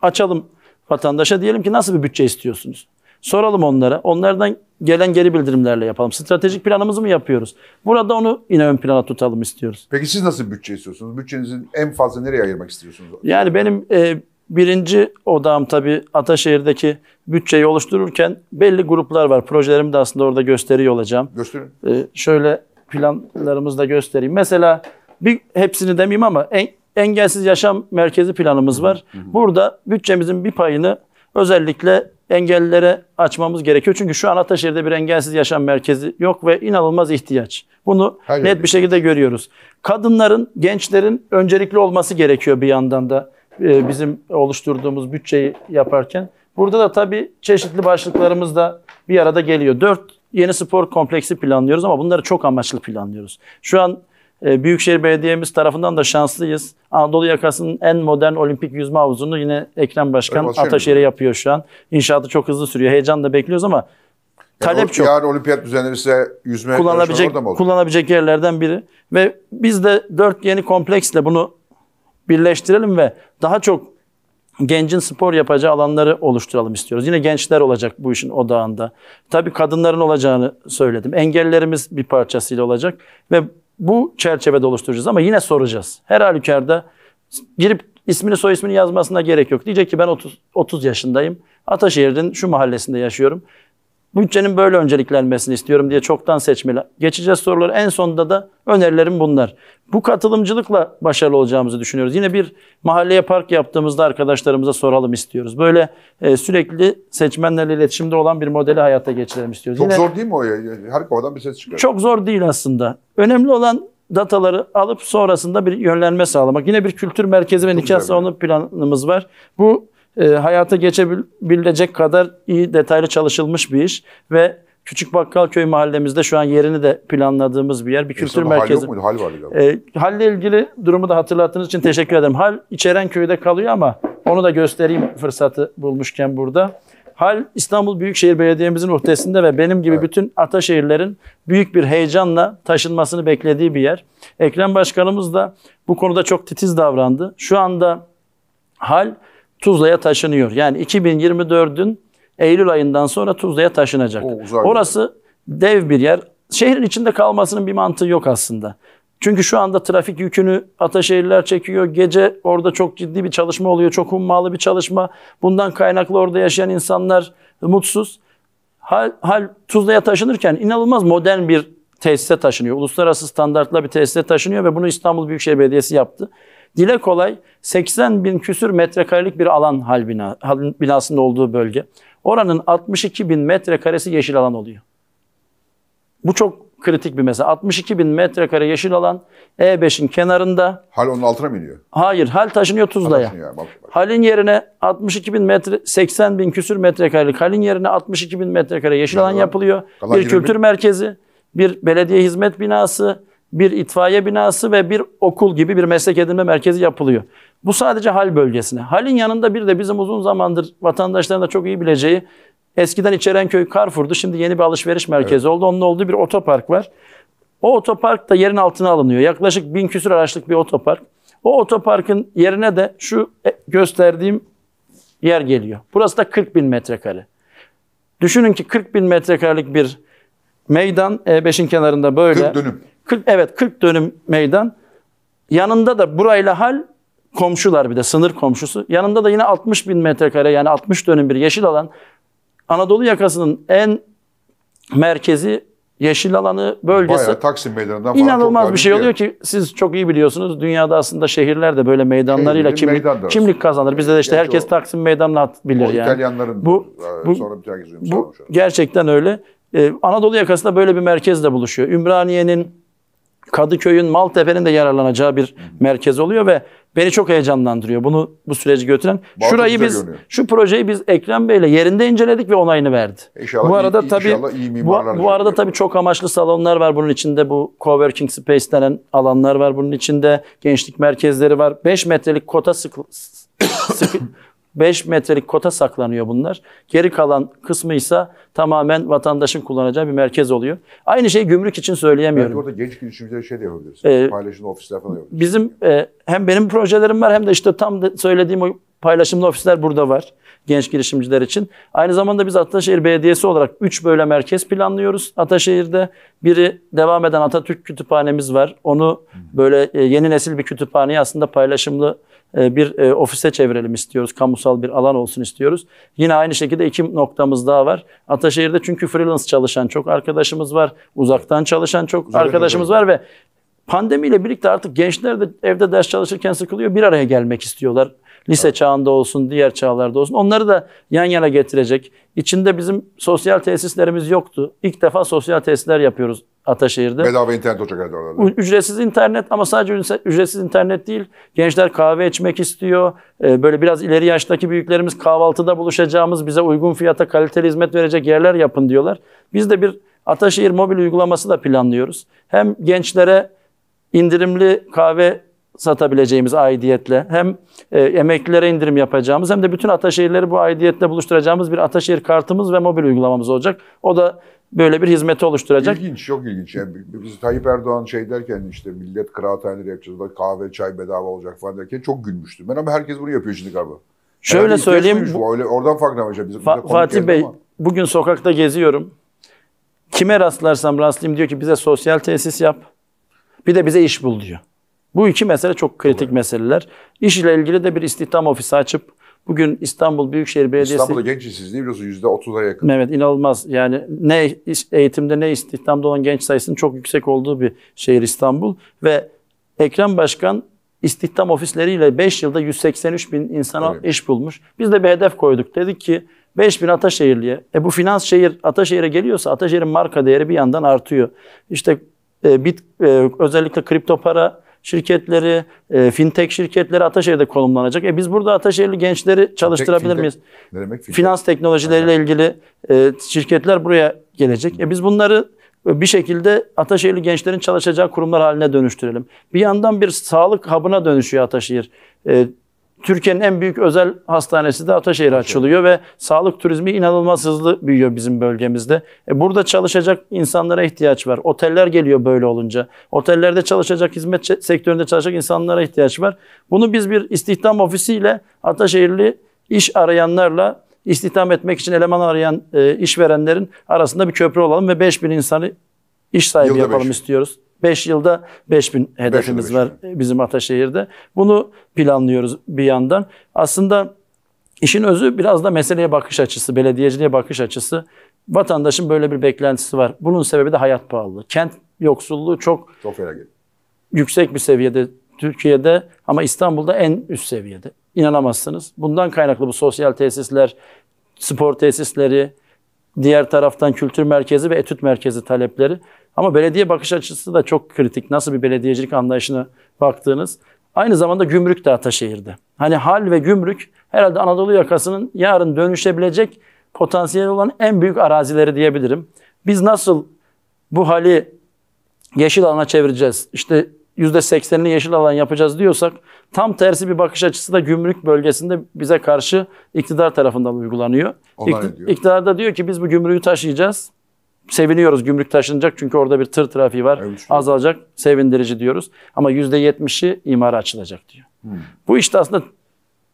açalım vatandaşa. Diyelim ki nasıl bir bütçe istiyorsunuz? Soralım onlara. Onlardan gelen geri bildirimlerle yapalım. Stratejik planımızı mı yapıyoruz? Burada onu yine ön plana tutalım istiyoruz. Peki siz nasıl bütçe istiyorsunuz? Bütçenizin en fazla nereye ayırmak istiyorsunuz? Yani benim e, birinci odam tabii Ataşehir'deki bütçeyi oluştururken belli gruplar var. Projelerimi de aslında orada gösteriyor olacağım. Gösterin. E, şöyle planlarımızı da göstereyim. Mesela bir hepsini demeyeyim ama en, engelsiz yaşam merkezi planımız var. Burada bütçemizin bir payını özellikle engellilere açmamız gerekiyor. Çünkü şu an Ataşehir'de bir engelsiz yaşam merkezi yok ve inanılmaz ihtiyaç. Bunu Hayır. net bir şekilde görüyoruz. Kadınların, gençlerin öncelikli olması gerekiyor bir yandan da e, bizim oluşturduğumuz bütçeyi yaparken. Burada da tabii çeşitli başlıklarımız da bir arada geliyor. Dört yeni spor kompleksi planlıyoruz ama bunları çok amaçlı planlıyoruz. Şu an ee, Büyükşehir Belediye'miz tarafından da şanslıyız. Anadolu yakasının en modern olimpik yüzme havuzunu yine Ekrem Başkan evet, Ataşehir'e şey. yapıyor şu an. İnşaatı çok hızlı sürüyor. Heyecan da bekliyoruz ama talep yani o, çok. Yarın olimpiyat düzenlenirse yüzme kullanılabilecek orada mı olur? Kullanabilecek yerlerden biri. Ve biz de dört yeni kompleksle bunu birleştirelim ve daha çok gencin spor yapacağı alanları oluşturalım istiyoruz. Yine gençler olacak bu işin odağında. Tabii kadınların olacağını söyledim. Engellerimiz bir parçasıyla olacak ve bu çerçevede oluşturacağız ama yine soracağız. Her halükarda girip ismini soy ismini yazmasına gerek yok. Diyecek ki ben 30, 30 yaşındayım. Ataşehir'in şu mahallesinde yaşıyorum. Bütçenin böyle önceliklenmesini istiyorum diye çoktan seçmeli. Geçeceğiz soruları. En sonunda da önerilerim bunlar. Bu katılımcılıkla başarılı olacağımızı düşünüyoruz. Yine bir mahalleye park yaptığımızda arkadaşlarımıza soralım istiyoruz. Böyle e, sürekli seçmenlerle iletişimde olan bir modeli hayata geçirelim istiyoruz. Çok Yine, zor değil mi o? Ya? Her kovadan bir ses çıkıyor. Çok zor değil aslında. Önemli olan dataları alıp sonrasında bir yönlenme sağlamak. Yine bir kültür merkezi ve nikah salonu planımız var. Bu e, hayata geçebilecek kadar iyi detaylı çalışılmış bir iş ve Küçük Bakkalköy mahallemizde şu an yerini de planladığımız bir yer. Bir e, kültür Esnada merkezi. Hal yok muydu? Hal vardı E, halle ilgili durumu da hatırlattığınız için teşekkür ederim. Hal içeren köyde kalıyor ama onu da göstereyim fırsatı bulmuşken burada. Hal İstanbul Büyükşehir Belediye'mizin uhdesinde ve benim gibi evet. bütün Ataşehirlerin büyük bir heyecanla taşınmasını beklediği bir yer. Ekrem Başkanımız da bu konuda çok titiz davrandı. Şu anda Hal Tuzla'ya taşınıyor. Yani 2024'ün Eylül ayından sonra Tuzla'ya taşınacak. O, Orası dev bir yer. Şehrin içinde kalmasının bir mantığı yok aslında. Çünkü şu anda trafik yükünü Ataşehirler çekiyor. Gece orada çok ciddi bir çalışma oluyor. Çok hummalı bir çalışma. Bundan kaynaklı orada yaşayan insanlar mutsuz. Hal, hal Tuzla'ya taşınırken inanılmaz modern bir tesise taşınıyor. Uluslararası standartla bir tesise taşınıyor ve bunu İstanbul Büyükşehir Belediyesi yaptı. Dile kolay 80 bin küsür metrekarelik bir alan hal, bina, hal binasında olduğu bölge. Oranın 62 bin metrekaresi yeşil alan oluyor. Bu çok kritik bir mesele. 62 bin metrekare yeşil alan E5'in kenarında. Hal onun altına mı iniyor? Hayır, hal taşınıyor Tuzla'ya. halin yerine 62 bin metre, 80 bin küsür metrekarelik halin yerine 62 bin metrekare yeşil yani alan yapılıyor. Bir kültür bin... merkezi, bir belediye hizmet binası, bir itfaiye binası ve bir okul gibi bir meslek edinme merkezi yapılıyor. Bu sadece hal bölgesine. Halin yanında bir de bizim uzun zamandır vatandaşların da çok iyi bileceği eskiden içeren köy Karfur'du. Şimdi yeni bir alışveriş merkezi evet. oldu. Onun olduğu bir otopark var. O otopark da yerin altına alınıyor. Yaklaşık bin küsur araçlık bir otopark. O otoparkın yerine de şu e, gösterdiğim yer geliyor. Burası da 40 bin metrekare. Düşünün ki 40 bin metrekarelik bir meydan E5'in kenarında böyle. 40 dönüm. 40, evet 40 dönüm meydan. Yanında da burayla hal komşular bir de sınır komşusu. Yanında da yine 60 bin metrekare yani 60 dönüm bir yeşil alan. Anadolu yakasının en merkezi yeşil alanı bölgesi. Bayağı Taksim Meydanı'ndan falan İnanılmaz bir şey oluyor ki siz çok iyi biliyorsunuz. Dünyada aslında şehirler de böyle meydanlarıyla kimlik, kimlik kazanır. Bizde de işte Gerçi herkes o, Taksim Meydanı'nı bilir o yani. İtalyanların bu, e, bu, sonra bir bu, bu gerçekten öyle. Ee, Anadolu yakasında böyle bir merkezle buluşuyor. Ümraniye'nin Kadıköy'ün Maltepe'nin de yararlanacağı bir merkez oluyor ve beni çok heyecanlandırıyor. Bunu bu süreci götüren. Balta Şurayı biz görünüyor. şu projeyi biz Ekrem Bey'le yerinde inceledik ve onayını verdi. İnşallah bu arada iyi, tabii iyi bu, bu arada tabii çok amaçlı salonlar var bunun içinde. Bu coworking space denen alanlar var bunun içinde. Gençlik merkezleri var. 5 metrelik kota sıkı, sıkı 5 metrelik kota saklanıyor bunlar. Geri kalan kısmı ise tamamen vatandaşın kullanacağı bir merkez oluyor. Aynı şey gümrük için söyleyemiyorum. Belki orada genç girişimcilere şey de yapabiliriz. Ee, Paylaşımlı ofisler falan yapabiliriz. Bizim e, hem benim projelerim var hem de işte tam da söylediğim o paylaşımlı ofisler burada var genç girişimciler için. Aynı zamanda biz Ataşehir Belediyesi olarak 3 böyle merkez planlıyoruz Ataşehir'de. Biri devam eden Atatürk Kütüphanemiz var. Onu böyle e, yeni nesil bir kütüphaneye aslında paylaşımlı e, bir e, ofise çevirelim istiyoruz. Kamusal bir alan olsun istiyoruz. Yine aynı şekilde iki noktamız daha var. Ataşehir'de çünkü freelance çalışan çok arkadaşımız var. Uzaktan çalışan çok Uzak arkadaşımız var ve pandemiyle birlikte artık gençler de evde ders çalışırken sıkılıyor. Bir araya gelmek istiyorlar. Lise evet. çağında olsun, diğer çağlarda olsun. Onları da yan yana getirecek. İçinde bizim sosyal tesislerimiz yoktu. İlk defa sosyal tesisler yapıyoruz Ataşehir'de. Bedava internet olacak herhalde orada. Ücretsiz internet ama sadece ücretsiz internet değil. Gençler kahve içmek istiyor. Ee, böyle biraz ileri yaştaki büyüklerimiz kahvaltıda buluşacağımız, bize uygun fiyata kaliteli hizmet verecek yerler yapın diyorlar. Biz de bir Ataşehir mobil uygulaması da planlıyoruz. Hem gençlere indirimli kahve satabileceğimiz aidiyetle hem e, emeklilere indirim yapacağımız hem de bütün ataşehirleri bu aidiyetle buluşturacağımız bir ataşehir kartımız ve mobil uygulamamız olacak. O da böyle bir hizmeti oluşturacak. İlginç, çok ilginç. Yani biz Tayyip Erdoğan şey derken işte millet kıraathaneleri yapacağız, kahve, çay bedava olacak falan derken çok gülmüştüm. Ben ama herkes bunu yapıyor şimdi galiba. Şöyle Herhalde söyleyeyim. Bu, öyle, oradan farkına varacağım. Fa- Fatih Bey, ama. bugün sokakta geziyorum. Kime rastlarsam rastlayayım diyor ki bize sosyal tesis yap. Bir de bize iş bul diyor. Bu iki mesele çok kritik Doğru. meseleler. İş ile ilgili de bir istihdam ofisi açıp bugün İstanbul Büyükşehir Belediyesi... İstanbul'da genç işsizliği biliyorsun %30'a yakın. Evet inanılmaz. Yani ne eğitimde ne istihdamda olan genç sayısının çok yüksek olduğu bir şehir İstanbul. Ve Ekrem Başkan istihdam ofisleriyle 5 yılda 183 bin insana evet. iş bulmuş. Biz de bir hedef koyduk. Dedik ki 5 bin Ataşehirli'ye. E bu finans şehir Ataşehir'e geliyorsa Ataşehir'in marka değeri bir yandan artıyor. İşte e, bit, e, özellikle kripto para şirketleri, e, fintech şirketleri Ataşehir'de konumlanacak. E biz burada Ataşehirli gençleri çalıştırabilir fintech, miyiz? Ne demek fintech? Finans teknolojileriyle evet. ilgili e, şirketler buraya gelecek. E biz bunları e, bir şekilde Ataşehirli gençlerin çalışacağı kurumlar haline dönüştürelim. Bir yandan bir sağlık hub'ına dönüşüyor Ataşehir. E, Türkiye'nin en büyük özel hastanesi de Ataşehir açılıyor ve sağlık turizmi inanılmaz hızlı büyüyor bizim bölgemizde. E burada çalışacak insanlara ihtiyaç var. Oteller geliyor böyle olunca. Otellerde çalışacak, hizmet sektöründe çalışacak insanlara ihtiyaç var. Bunu biz bir istihdam ofisiyle Ataşehirli iş arayanlarla istihdam etmek için eleman arayan e, işverenlerin arasında bir köprü olalım ve 5000 insanı iş sahibi Yılda yapalım beş. istiyoruz. 5 yılda 5000 hedefimiz 5 var bizim Ataşehir'de. Bunu planlıyoruz bir yandan. Aslında işin özü biraz da meseleye bakış açısı, belediyeciliğe bakış açısı. Vatandaşın böyle bir beklentisi var. Bunun sebebi de hayat pahalılığı. Kent yoksulluğu çok çok Yüksek bir seviyede Türkiye'de ama İstanbul'da en üst seviyede. İnanamazsınız. Bundan kaynaklı bu sosyal tesisler, spor tesisleri, diğer taraftan kültür merkezi ve etüt merkezi talepleri ama belediye bakış açısı da çok kritik. Nasıl bir belediyecilik anlayışına baktığınız. Aynı zamanda gümrük de Ataşehir'de. Hani hal ve gümrük herhalde Anadolu yakasının yarın dönüşebilecek potansiyeli olan en büyük arazileri diyebilirim. Biz nasıl bu hali yeşil alana çevireceğiz? İşte %80'ini yeşil alan yapacağız diyorsak tam tersi bir bakış açısı da gümrük bölgesinde bize karşı iktidar tarafından uygulanıyor. İkt- da diyor ki biz bu gümrüğü taşıyacağız seviniyoruz gümrük taşınacak çünkü orada bir tır trafiği var. Evet, azalacak. Sevindirici diyoruz. Ama %70'i imara açılacak diyor. Hmm. Bu işte aslında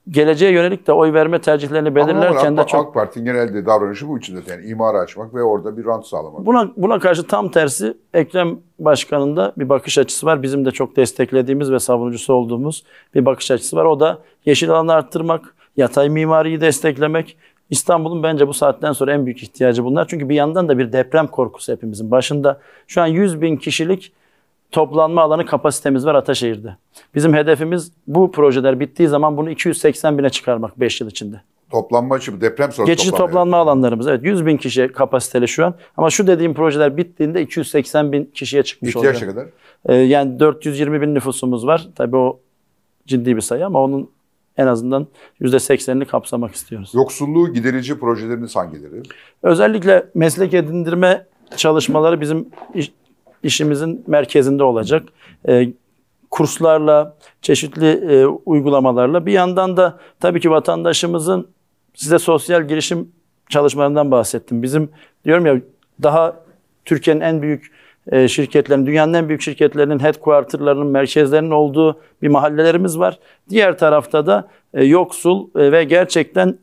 geleceğe yönelik de oy verme tercihlerini belirlerken Ama de AK, çok... AK Parti'nin genelde davranışı bu içinde yani imara açmak ve orada bir rant sağlamak. Buna, buna karşı tam tersi Ekrem Başkan'ın da bir bakış açısı var. Bizim de çok desteklediğimiz ve savunucusu olduğumuz bir bakış açısı var. O da yeşil alanı arttırmak, yatay mimariyi desteklemek, İstanbul'un bence bu saatten sonra en büyük ihtiyacı bunlar. Çünkü bir yandan da bir deprem korkusu hepimizin başında. Şu an 100 bin kişilik toplanma alanı kapasitemiz var Ataşehir'de. Bizim hedefimiz bu projeler bittiği zaman bunu 280 bine çıkarmak 5 yıl içinde. Toplanma için deprem sonrası Geçici toplanma, alanlarımız evet 100 bin kişi kapasiteli şu an. Ama şu dediğim projeler bittiğinde 280 bin kişiye çıkmış İhtiyaç olacak. kadar? Ee, yani 420 bin nüfusumuz var. Tabii o ciddi bir sayı ama onun en azından %80'ini kapsamak istiyoruz. Yoksulluğu giderici projeleriniz hangileri? Özellikle meslek edindirme çalışmaları bizim iş, işimizin merkezinde olacak. E, kurslarla, çeşitli e, uygulamalarla bir yandan da tabii ki vatandaşımızın size sosyal girişim çalışmalarından bahsettim. Bizim diyorum ya daha Türkiye'nin en büyük e, şirketlerin, dünyanın en büyük şirketlerinin headquarterlarının, merkezlerinin olduğu bir mahallelerimiz var. Diğer tarafta da e, yoksul e, ve gerçekten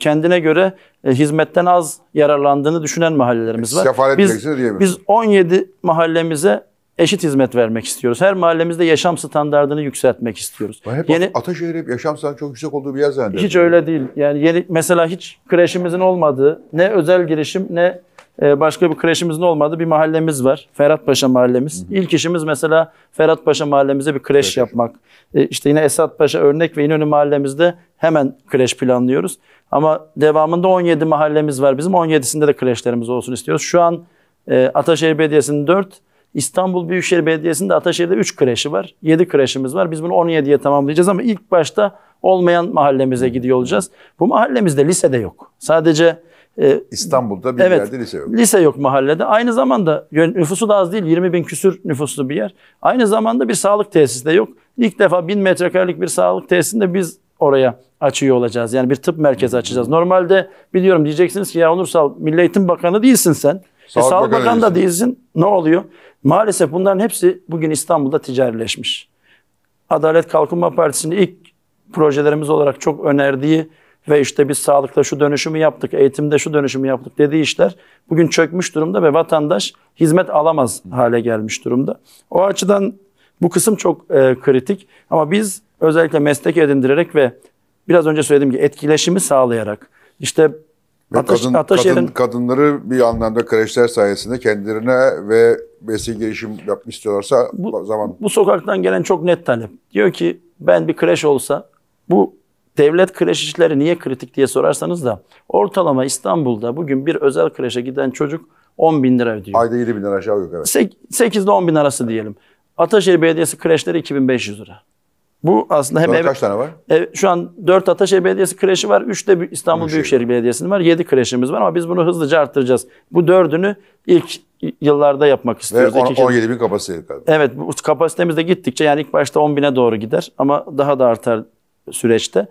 kendine göre hizmetten az yararlandığını düşünen mahallelerimiz var. Sefalet biz, biz 17 mahallemize eşit hizmet vermek istiyoruz. Her mahallemizde yaşam standartını yükseltmek istiyoruz. Ben hep yeni, Ataşehir hep yaşam standartı çok yüksek olduğu bir yer zannediyorum. Hiç öyle değil. Yani yeni, mesela hiç kreşimizin olmadığı, ne özel girişim ne ee, başka bir kreşimizin olmadı. Bir mahallemiz var. Ferhat Paşa mahallemiz. Hı hı. İlk işimiz mesela Ferhat Paşa mahallemize bir kreş evet. yapmak. Ee, işte yine Esat Paşa örnek ve İnönü mahallemizde hemen kreş planlıyoruz. Ama devamında 17 mahallemiz var bizim. 17'sinde de kreşlerimiz olsun istiyoruz. Şu an e, Ataşehir Belediyesi'nin 4, İstanbul Büyükşehir Belediyesi'nde Ataşehir'de 3 kreşi var. 7 kreşimiz var. Biz bunu 17'ye tamamlayacağız ama ilk başta olmayan mahallemize gidiyor olacağız. Bu mahallemizde lisede yok. Sadece ee, İstanbul'da bir evet, yerde lise yok. Lise yok mahallede. Aynı zamanda nüfusu da az değil. 20 bin küsür nüfuslu bir yer. Aynı zamanda bir sağlık tesisi de yok. İlk defa bin metrekarelik bir sağlık tesisinde biz oraya açıyor olacağız. Yani bir tıp merkezi açacağız. Normalde biliyorum diyeceksiniz ki ya Onursal Milli Eğitim Bakanı değilsin sen. Sağlık, e, Sağlık Bakanı da değilsin. Ne oluyor? Maalesef bunların hepsi bugün İstanbul'da ticarileşmiş. Adalet Kalkınma Partisi'nin ilk projelerimiz olarak çok önerdiği ve işte biz sağlıkla şu dönüşümü yaptık, eğitimde şu dönüşümü yaptık dediği işler bugün çökmüş durumda ve vatandaş hizmet alamaz hale gelmiş durumda. O açıdan bu kısım çok e, kritik ama biz özellikle meslek edindirerek ve biraz önce söylediğim gibi etkileşimi sağlayarak işte ve Ataş, kadın, Ataşehir'in... kadın, kadınları bir anlamda kreşler sayesinde kendilerine ve besin girişim yapmak istiyorlarsa bu, zaman... Bu sokaktan gelen çok net talep. Diyor ki ben bir kreş olsa bu Devlet kreş işleri niye kritik diye sorarsanız da ortalama İstanbul'da bugün bir özel kreşe giden çocuk 10 bin lira ödüyor. Ayda 7 bin lira aşağı yok evet. 8 ile 10 bin arası diyelim. Ataşehir Belediyesi kreşleri 2500 lira. Bu aslında hem... Ev, kaç tane var? Ev, şu an 4 Ataşehir Belediyesi kreşi var. 3 de İstanbul Büyükşehir, Büyükşehir Belediyesi'nin var. 7 kreşimiz var ama biz bunu hızlıca arttıracağız. Bu dördünü ilk yıllarda yapmak istiyoruz. Ve 17 bin kapasite. Evet bu kapasitemiz de gittikçe yani ilk başta 10 bine doğru gider ama daha da artar süreçte.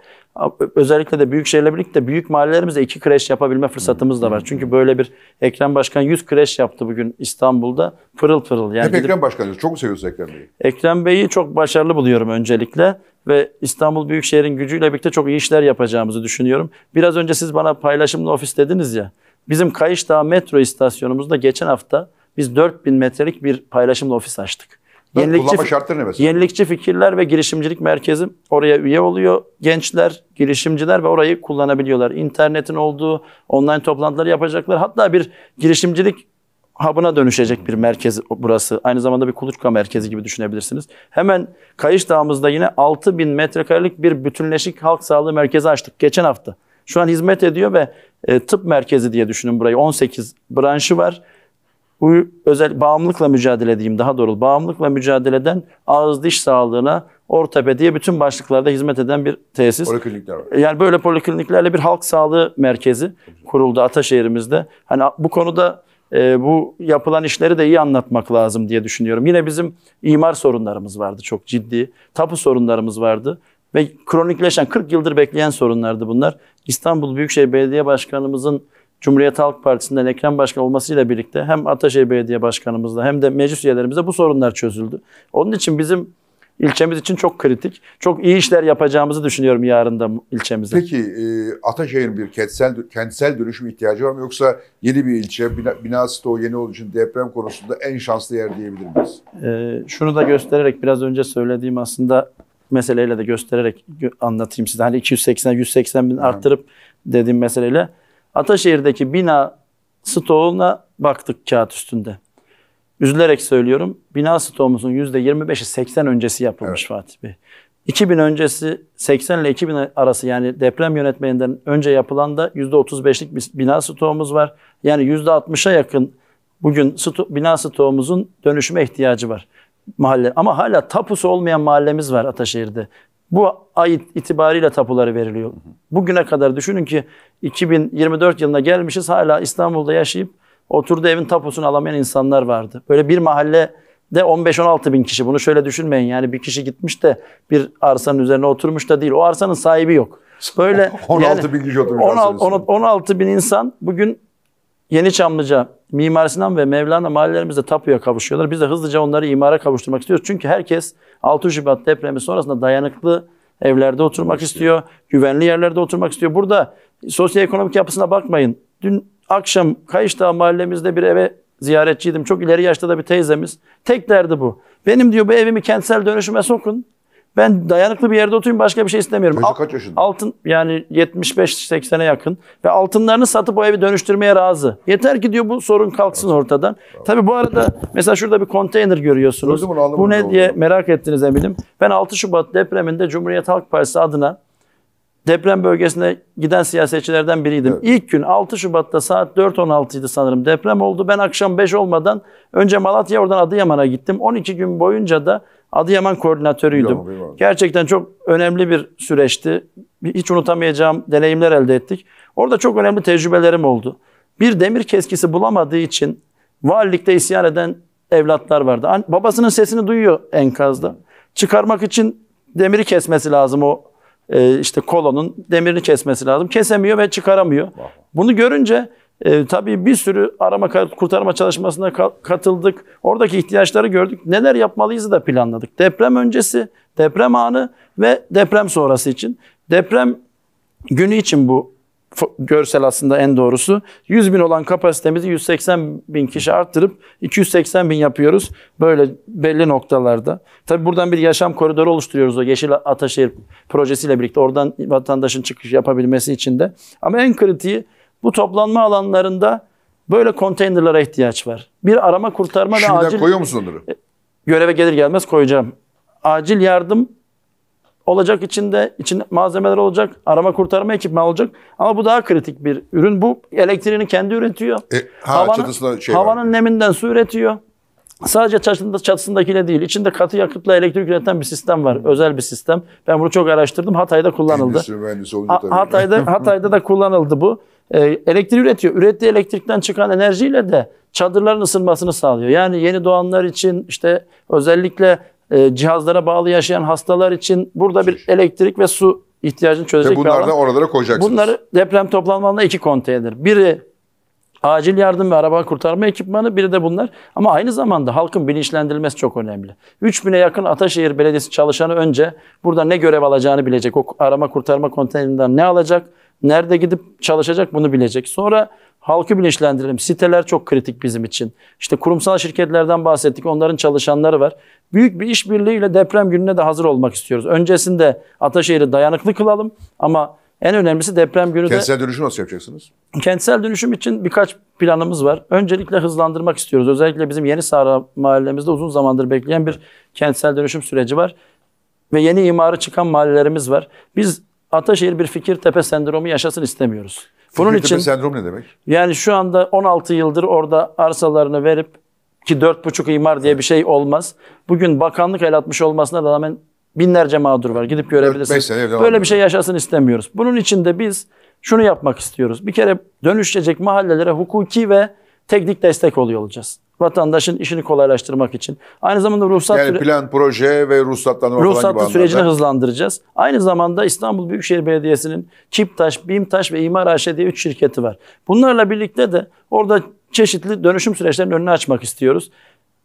Özellikle de büyük şehirle birlikte büyük mahallelerimizde iki kreş yapabilme fırsatımız da var. Çünkü böyle bir Ekrem Başkan 100 kreş yaptı bugün İstanbul'da. Pırıl pırıl. Yani Hep gidip, Ekrem Başkan Çok mu seviyorsun Ekrem Bey'i? Ekrem Bey'i çok başarılı buluyorum öncelikle. Ve İstanbul Büyükşehir'in gücüyle birlikte çok iyi işler yapacağımızı düşünüyorum. Biraz önce siz bana paylaşımlı ofis dediniz ya. Bizim Kayışdağ metro istasyonumuzda geçen hafta biz 4000 metrelik bir paylaşımlı ofis açtık. Yenilikçi, kullanma şartları ne mesela? Yenilikçi Fikirler ve Girişimcilik Merkezi oraya üye oluyor. Gençler, girişimciler ve orayı kullanabiliyorlar. İnternetin olduğu online toplantıları yapacaklar. Hatta bir girişimcilik hub'ına dönüşecek bir merkez burası. Aynı zamanda bir kuluçka merkezi gibi düşünebilirsiniz. Hemen Kayış Dağımızda yine 6000 metrekarelik bir bütünleşik halk sağlığı merkezi açtık geçen hafta. Şu an hizmet ediyor ve e, tıp merkezi diye düşünün burayı. 18 branşı var özel bağımlılıkla mücadele diyeyim daha doğru bağımlılıkla eden ağız diş sağlığına ortopediye bütün başlıklarda hizmet eden bir tesis. Poliklinikler var. Yani böyle polikliniklerle bir halk sağlığı merkezi kuruldu Ataşehir'imizde. Hani bu konuda e, bu yapılan işleri de iyi anlatmak lazım diye düşünüyorum. Yine bizim imar sorunlarımız vardı çok ciddi. Tapu sorunlarımız vardı ve kronikleşen 40 yıldır bekleyen sorunlardı bunlar. İstanbul Büyükşehir Belediye Başkanımızın Cumhuriyet Halk Partisi'nden Ekrem Başkan olmasıyla birlikte hem Ataşehir Belediye Başkanımızla hem de meclis üyelerimizle bu sorunlar çözüldü. Onun için bizim ilçemiz için çok kritik. Çok iyi işler yapacağımızı düşünüyorum yarın da ilçemize. Peki e, Ataşehir'in bir kentsel, kentsel dönüşüm ihtiyacı var mı? Yoksa yeni bir ilçe, bina, da o yeni olduğu için deprem konusunda en şanslı yer diyebilir miyiz? E, şunu da göstererek biraz önce söylediğim aslında meseleyle de göstererek anlatayım size. Hani 280, 180 bin arttırıp dediğim meseleyle Ataşehir'deki bina stoğuna baktık kağıt üstünde. Üzülerek söylüyorum. Bina stoğumuzun %25'i 80 öncesi yapılmış evet. Fatih Bey. 2000 öncesi 80 ile 2000 arası yani deprem yönetmeninden önce yapılan da yüzde %35'lik bir bina stoğumuz var. Yani yüzde %60'a yakın bugün sto- bina stoğumuzun dönüşüme ihtiyacı var mahalle. Ama hala tapusu olmayan mahallemiz var Ataşehir'de. Bu ay itibariyle tapuları veriliyor. Bugüne kadar düşünün ki 2024 yılına gelmişiz hala İstanbul'da yaşayıp oturduğu evin tapusunu alamayan insanlar vardı. Böyle bir mahalle de 15-16 bin kişi. Bunu şöyle düşünmeyin. Yani bir kişi gitmiş de bir arsanın üzerine oturmuş da değil. O arsanın sahibi yok. Böyle 16 yani, bin kişi oturmuş. 16, 16 bin insan bugün Yeni Çamlıca Mimar Sinan ve Mevlana mahallelerimizde tapuya kavuşuyorlar. Biz de hızlıca onları imara kavuşturmak istiyoruz. Çünkü herkes 6 Şubat depremi sonrasında dayanıklı evlerde oturmak istiyor. Güvenli yerlerde oturmak istiyor. Burada sosyoekonomik yapısına bakmayın. Dün akşam Kayışdağ mahallemizde bir eve ziyaretçiydim. Çok ileri yaşta da bir teyzemiz. Tek derdi bu. Benim diyor bu evimi kentsel dönüşüme sokun. Ben dayanıklı bir yerde oturayım başka bir şey istemiyorum. Çocuk kaç yaşında? Altın yani 75-80'e yakın ve altınlarını satıp o evi dönüştürmeye razı. Yeter ki diyor bu sorun kalksın evet. ortadan. Tabii. Tabii bu arada mesela şurada bir konteyner görüyorsunuz. bunu, bu ne oldu. diye merak ettiniz eminim. Ben 6 Şubat depreminde Cumhuriyet Halk Partisi adına deprem bölgesine giden siyasetçilerden biriydim. Evet. İlk gün 6 Şubat'ta saat 4.16 sanırım deprem oldu. Ben akşam 5 olmadan önce Malatya oradan Adıyaman'a gittim. 12 gün boyunca da Adıyaman koordinatörüydüm. Gerçekten çok önemli bir süreçti. Hiç unutamayacağım deneyimler elde ettik. Orada çok önemli tecrübelerim oldu. Bir demir keskisi bulamadığı için valilikte isyan eden evlatlar vardı. Babasının sesini duyuyor enkazda. Çıkarmak için demiri kesmesi lazım o e, işte kolonun demirini kesmesi lazım. Kesemiyor ve çıkaramıyor. Bunu görünce e, tabii bir sürü arama kurtarma çalışmasına katıldık. Oradaki ihtiyaçları gördük. Neler yapmalıyız da planladık. Deprem öncesi, deprem anı ve deprem sonrası için. Deprem günü için bu görsel aslında en doğrusu. 100 bin olan kapasitemizi 180 bin kişi arttırıp 280 bin yapıyoruz. Böyle belli noktalarda. Tabi buradan bir yaşam koridoru oluşturuyoruz o Yeşil Ataşehir projesiyle birlikte. Oradan vatandaşın çıkış yapabilmesi için de. Ama en kritiği bu toplanma alanlarında böyle konteynerlara ihtiyaç var. Bir arama kurtarma Şimdiden ve acil... koyuyor musun onları? Göreve gelir gelmez koyacağım. Acil yardım olacak içinde, için malzemeler olacak, arama kurtarma ekipman olacak. Ama bu daha kritik bir ürün. Bu elektriğini kendi üretiyor. E, ha, havanın, şey havanın neminden su üretiyor. Sadece çatısında, çatısındakiyle değil, içinde katı yakıtla elektrik üreten bir sistem var. Özel bir sistem. Ben bunu çok araştırdım. Hatay'da kullanıldı. Endüstri mühendisi olunca tabii. Hatay'da, Hatay'da da kullanıldı bu e, elektriği üretiyor. Ürettiği elektrikten çıkan enerjiyle de çadırların ısınmasını sağlıyor. Yani yeni doğanlar için işte özellikle e, cihazlara bağlı yaşayan hastalar için burada bir elektrik ve su ihtiyacını çözecek Ve bir bunları da alan. oralara koyacaksınız. Bunları deprem toplanmalarında iki konteyner. Biri acil yardım ve araba kurtarma ekipmanı, biri de bunlar. Ama aynı zamanda halkın bilinçlendirilmesi çok önemli. 3000'e yakın Ataşehir Belediyesi çalışanı önce burada ne görev alacağını bilecek. O arama kurtarma konteynerinden ne alacak? Nerede gidip çalışacak bunu bilecek. Sonra halkı bilinçlendirelim. Siteler çok kritik bizim için. İşte kurumsal şirketlerden bahsettik. Onların çalışanları var. Büyük bir işbirliğiyle deprem gününe de hazır olmak istiyoruz. Öncesinde Ataşehir'i dayanıklı kılalım ama en önemlisi deprem günü kentsel de... Kentsel dönüşüm nasıl yapacaksınız? Kentsel dönüşüm için birkaç planımız var. Öncelikle hızlandırmak istiyoruz. Özellikle bizim Yeni Sahra mahallemizde uzun zamandır bekleyen bir kentsel dönüşüm süreci var. Ve yeni imarı çıkan mahallelerimiz var. Biz Ataşehir bir fikir tepe sendromu yaşasın istemiyoruz. Bunun Fikirtepe için sendromu ne demek? yani şu anda 16 yıldır orada arsalarını verip ki 4,5 imar diye bir şey olmaz. Bugün bakanlık el atmış olmasına rağmen binlerce mağdur var. Gidip görebilirsiniz. Böyle bir şey yaşasın istemiyoruz. Bunun için de biz şunu yapmak istiyoruz. Bir kere dönüşecek mahallelere hukuki ve teknik destek oluyor olacağız vatandaşın işini kolaylaştırmak için. Aynı zamanda ruhsat yani plan, proje ve ruhsatlanma ruhsatlı falan hani sürecini anlarda. hızlandıracağız. Aynı zamanda İstanbul Büyükşehir Belediyesi'nin Kiptaş, BİMTAŞ ve İmar AŞ diye 3 şirketi var. Bunlarla birlikte de orada çeşitli dönüşüm süreçlerinin önünü açmak istiyoruz.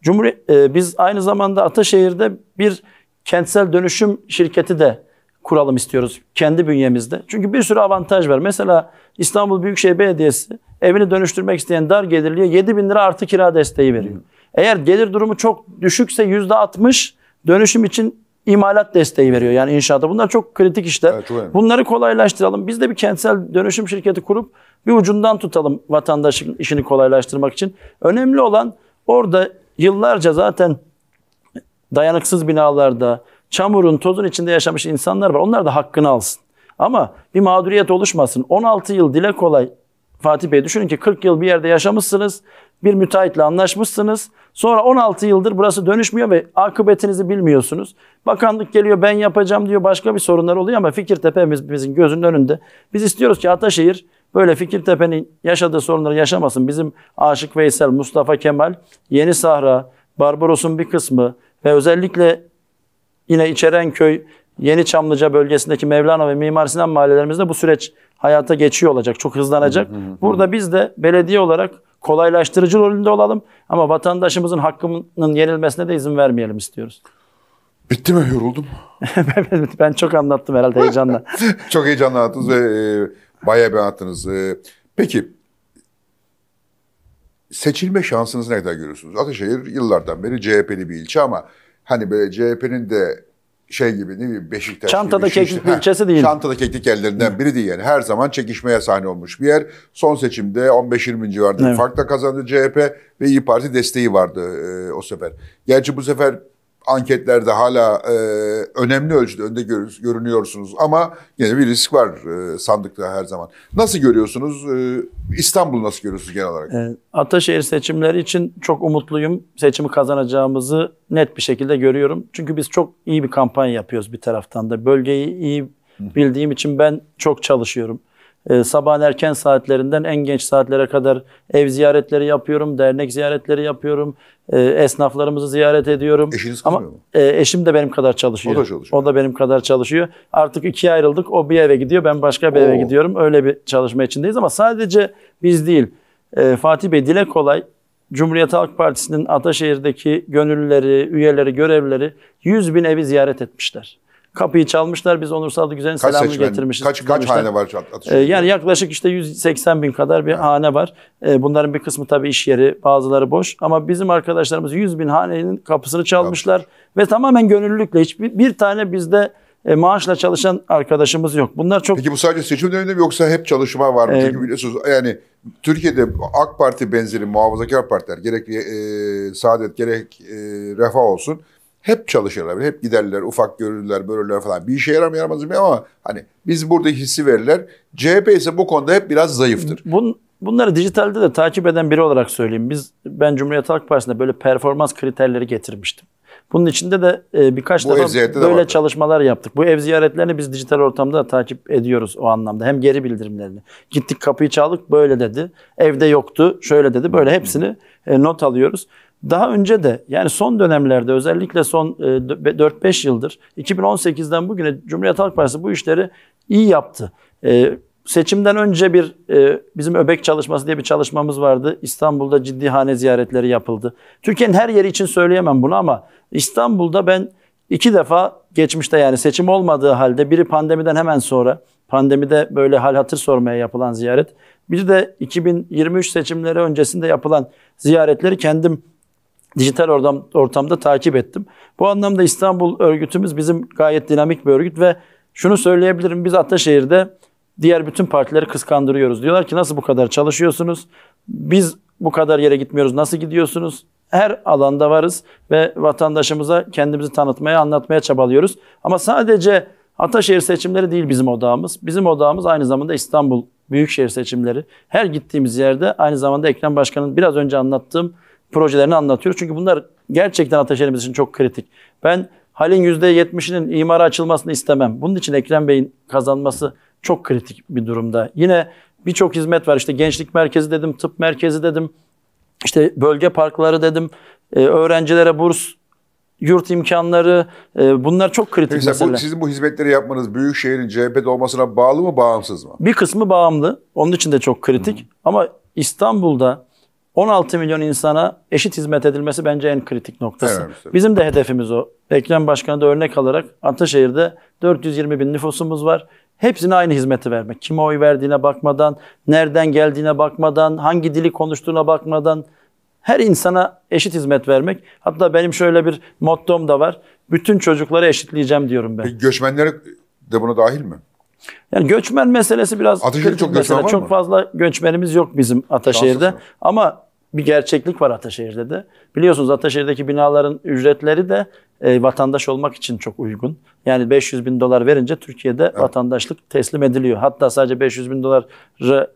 Cumhuriyet, e, biz aynı zamanda Ataşehir'de bir kentsel dönüşüm şirketi de kuralım istiyoruz kendi bünyemizde. Çünkü bir sürü avantaj var. Mesela İstanbul Büyükşehir Belediyesi evini dönüştürmek isteyen dar gelirliye 7 bin lira artı kira desteği veriyor. Eğer gelir durumu çok düşükse %60 dönüşüm için imalat desteği veriyor yani inşaata. Bunlar çok kritik işler. Evet, çok Bunları kolaylaştıralım. Biz de bir kentsel dönüşüm şirketi kurup bir ucundan tutalım vatandaşın işini kolaylaştırmak için. Önemli olan orada yıllarca zaten dayanıksız binalarda, çamurun, tozun içinde yaşamış insanlar var. Onlar da hakkını alsın. Ama bir mağduriyet oluşmasın. 16 yıl dile kolay Fatih Bey düşünün ki 40 yıl bir yerde yaşamışsınız. Bir müteahhitle anlaşmışsınız. Sonra 16 yıldır burası dönüşmüyor ve akıbetinizi bilmiyorsunuz. Bakanlık geliyor ben yapacağım diyor başka bir sorunlar oluyor ama Fikirtepe'miz bizim gözünün önünde. Biz istiyoruz ki Ataşehir böyle Fikirtepe'nin yaşadığı sorunları yaşamasın. Bizim Aşık Veysel, Mustafa Kemal, Yeni Sahra, Barbaros'un bir kısmı ve özellikle Yine içeren köy, Yeni Çamlıca bölgesindeki Mevlana ve Mimar Sinan mahallelerimizde bu süreç hayata geçiyor olacak. Çok hızlanacak. Hı hı hı. Burada biz de belediye olarak kolaylaştırıcı rolünde olalım ama vatandaşımızın hakkının yenilmesine de izin vermeyelim istiyoruz. Bitti mi? Yoruldum. ben çok anlattım herhalde heyecanla. çok heyecanla anlattınız ve e, bayağı bir anlattınız. E, peki seçilme şansınızı ne kadar görüyorsunuz? Ataşehir yıllardan beri CHP'li bir ilçe ama Hani böyle CHP'nin de şey gibi ne bileyim Beşiktaş Çantada gibi, keklik ilçesi değil. Çantada keklik ellerinden biri değil yani. Her zaman çekişmeye sahne olmuş bir yer. Son seçimde 15-20 civarında evet. farkla kazandı CHP ve İyi Parti desteği vardı e, o sefer. Gerçi bu sefer anketlerde hala e, önemli ölçüde önde görür, görünüyorsunuz ama yine bir risk var e, sandıkta her zaman. Nasıl görüyorsunuz? E, İstanbul'u nasıl görüyorsunuz genel olarak? E, Ataşehir seçimleri için çok umutluyum. Seçimi kazanacağımızı net bir şekilde görüyorum. Çünkü biz çok iyi bir kampanya yapıyoruz bir taraftan da. Bölgeyi iyi bildiğim için ben çok çalışıyorum. E, sabahın erken saatlerinden en genç saatlere kadar ev ziyaretleri yapıyorum, dernek ziyaretleri yapıyorum, e, esnaflarımızı ziyaret ediyorum. Eşiniz Ama, mu? E, eşim de benim kadar çalışıyor. O da çalışıyor. O da benim kadar çalışıyor. Artık ikiye ayrıldık. O bir eve gidiyor, ben başka bir Oo. eve gidiyorum. Öyle bir çalışma içindeyiz ama sadece biz değil. E, Fatih Bey dile kolay. Cumhuriyet Halk Partisi'nin Ataşehir'deki gönüllüleri, üyeleri, görevlileri 100 bin evi ziyaret etmişler. Kapıyı çalmışlar. Biz Onur Sadık Güzel'in selamını seçmen, getirmişiz. Kaç, kaç hane var Atışık'ta? Ee, yani yaklaşık işte 180 bin kadar bir ha. hane var. Ee, bunların bir kısmı tabii iş yeri, bazıları boş. Ama bizim arkadaşlarımız 100 bin hanenin kapısını çalmışlar. Yapmış. Ve tamamen gönüllülükle. Hiçbir bir tane bizde e, maaşla çalışan arkadaşımız yok. Bunlar çok... Peki bu sadece seçim döneminde mi yoksa hep çalışma var mı? Ee, Çünkü biliyorsunuz yani Türkiye'de AK Parti benzeri muhafazakar partiler gerek e, e Saadet gerek e, Refah olsun hep çalışırlar, hep giderler, ufak görürler, bölürler falan. Bir işe yarar mı yaramaz ama hani biz burada hissi verirler. CHP ise bu konuda hep biraz zayıftır. Bun, bunları dijitalde de takip eden biri olarak söyleyeyim. Biz Ben Cumhuriyet Halk Partisi'nde böyle performans kriterleri getirmiştim. Bunun içinde de e, birkaç Bu defa böyle de çalışmalar yaptık. Bu ev ziyaretlerini biz dijital ortamda da takip ediyoruz o anlamda. Hem geri bildirimlerini. Gittik kapıyı çaldık böyle dedi. Evde yoktu şöyle dedi. Böyle hepsini e, not alıyoruz. Daha önce de yani son dönemlerde özellikle son 4-5 e, yıldır 2018'den bugüne Cumhuriyet Halk Partisi bu işleri iyi yaptı. E, seçimden önce bir e, bizim öbek çalışması diye bir çalışmamız vardı. İstanbul'da ciddi hane ziyaretleri yapıldı. Türkiye'nin her yeri için söyleyemem bunu ama İstanbul'da ben iki defa geçmişte yani seçim olmadığı halde biri pandemiden hemen sonra pandemide böyle hal hatır sormaya yapılan ziyaret. Bir de 2023 seçimleri öncesinde yapılan ziyaretleri kendim dijital ortam, ortamda takip ettim. Bu anlamda İstanbul örgütümüz bizim gayet dinamik bir örgüt ve şunu söyleyebilirim biz Ataşehir'de diğer bütün partileri kıskandırıyoruz. Diyorlar ki nasıl bu kadar çalışıyorsunuz? Biz bu kadar yere gitmiyoruz. Nasıl gidiyorsunuz? Her alanda varız ve vatandaşımıza kendimizi tanıtmaya, anlatmaya çabalıyoruz. Ama sadece Ataşehir seçimleri değil bizim odağımız. Bizim odağımız aynı zamanda İstanbul Büyükşehir seçimleri. Her gittiğimiz yerde aynı zamanda Ekrem Başkan'ın biraz önce anlattığım projelerini anlatıyoruz Çünkü bunlar gerçekten Ataşehir'imiz için çok kritik. Ben Halin %70'inin imara açılmasını istemem. Bunun için Ekrem Bey'in kazanması çok kritik bir durumda. Yine birçok hizmet var. İşte gençlik merkezi dedim, tıp merkezi dedim. İşte bölge parkları dedim. Ee, öğrencilere burs yurt imkanları e, bunlar çok kritik Peki, meseleler. Bu, sizin bu hizmetleri yapmanız büyük şehrin CHP'de olmasına bağlı mı bağımsız mı? Bir kısmı bağımlı. Onun için de çok kritik. Hı-hı. Ama İstanbul'da 16 milyon insana eşit hizmet edilmesi bence en kritik noktası. Evet, Bizim de hedefimiz o. Ekrem Başkan'ı da örnek alarak Ataşehir'de 420 bin nüfusumuz var. Hepsine aynı hizmeti vermek. Kime oy verdiğine bakmadan, nereden geldiğine bakmadan, hangi dili konuştuğuna bakmadan her insana eşit hizmet vermek. Hatta benim şöyle bir mottom da var. Bütün çocukları eşitleyeceğim diyorum ben. Peki göçmenler de buna dahil mi? Yani göçmen meselesi biraz Ataşehir'de çok göçmen mesele. var Çok mı? fazla göçmenimiz yok bizim Ataşehir'de. Şanslısın. Ama bir gerçeklik var Ataşehir'de de. Biliyorsunuz Ataşehir'deki binaların ücretleri de e, vatandaş olmak için çok uygun. Yani 500 bin dolar verince Türkiye'de evet. vatandaşlık teslim ediliyor. Hatta sadece 500 bin dolar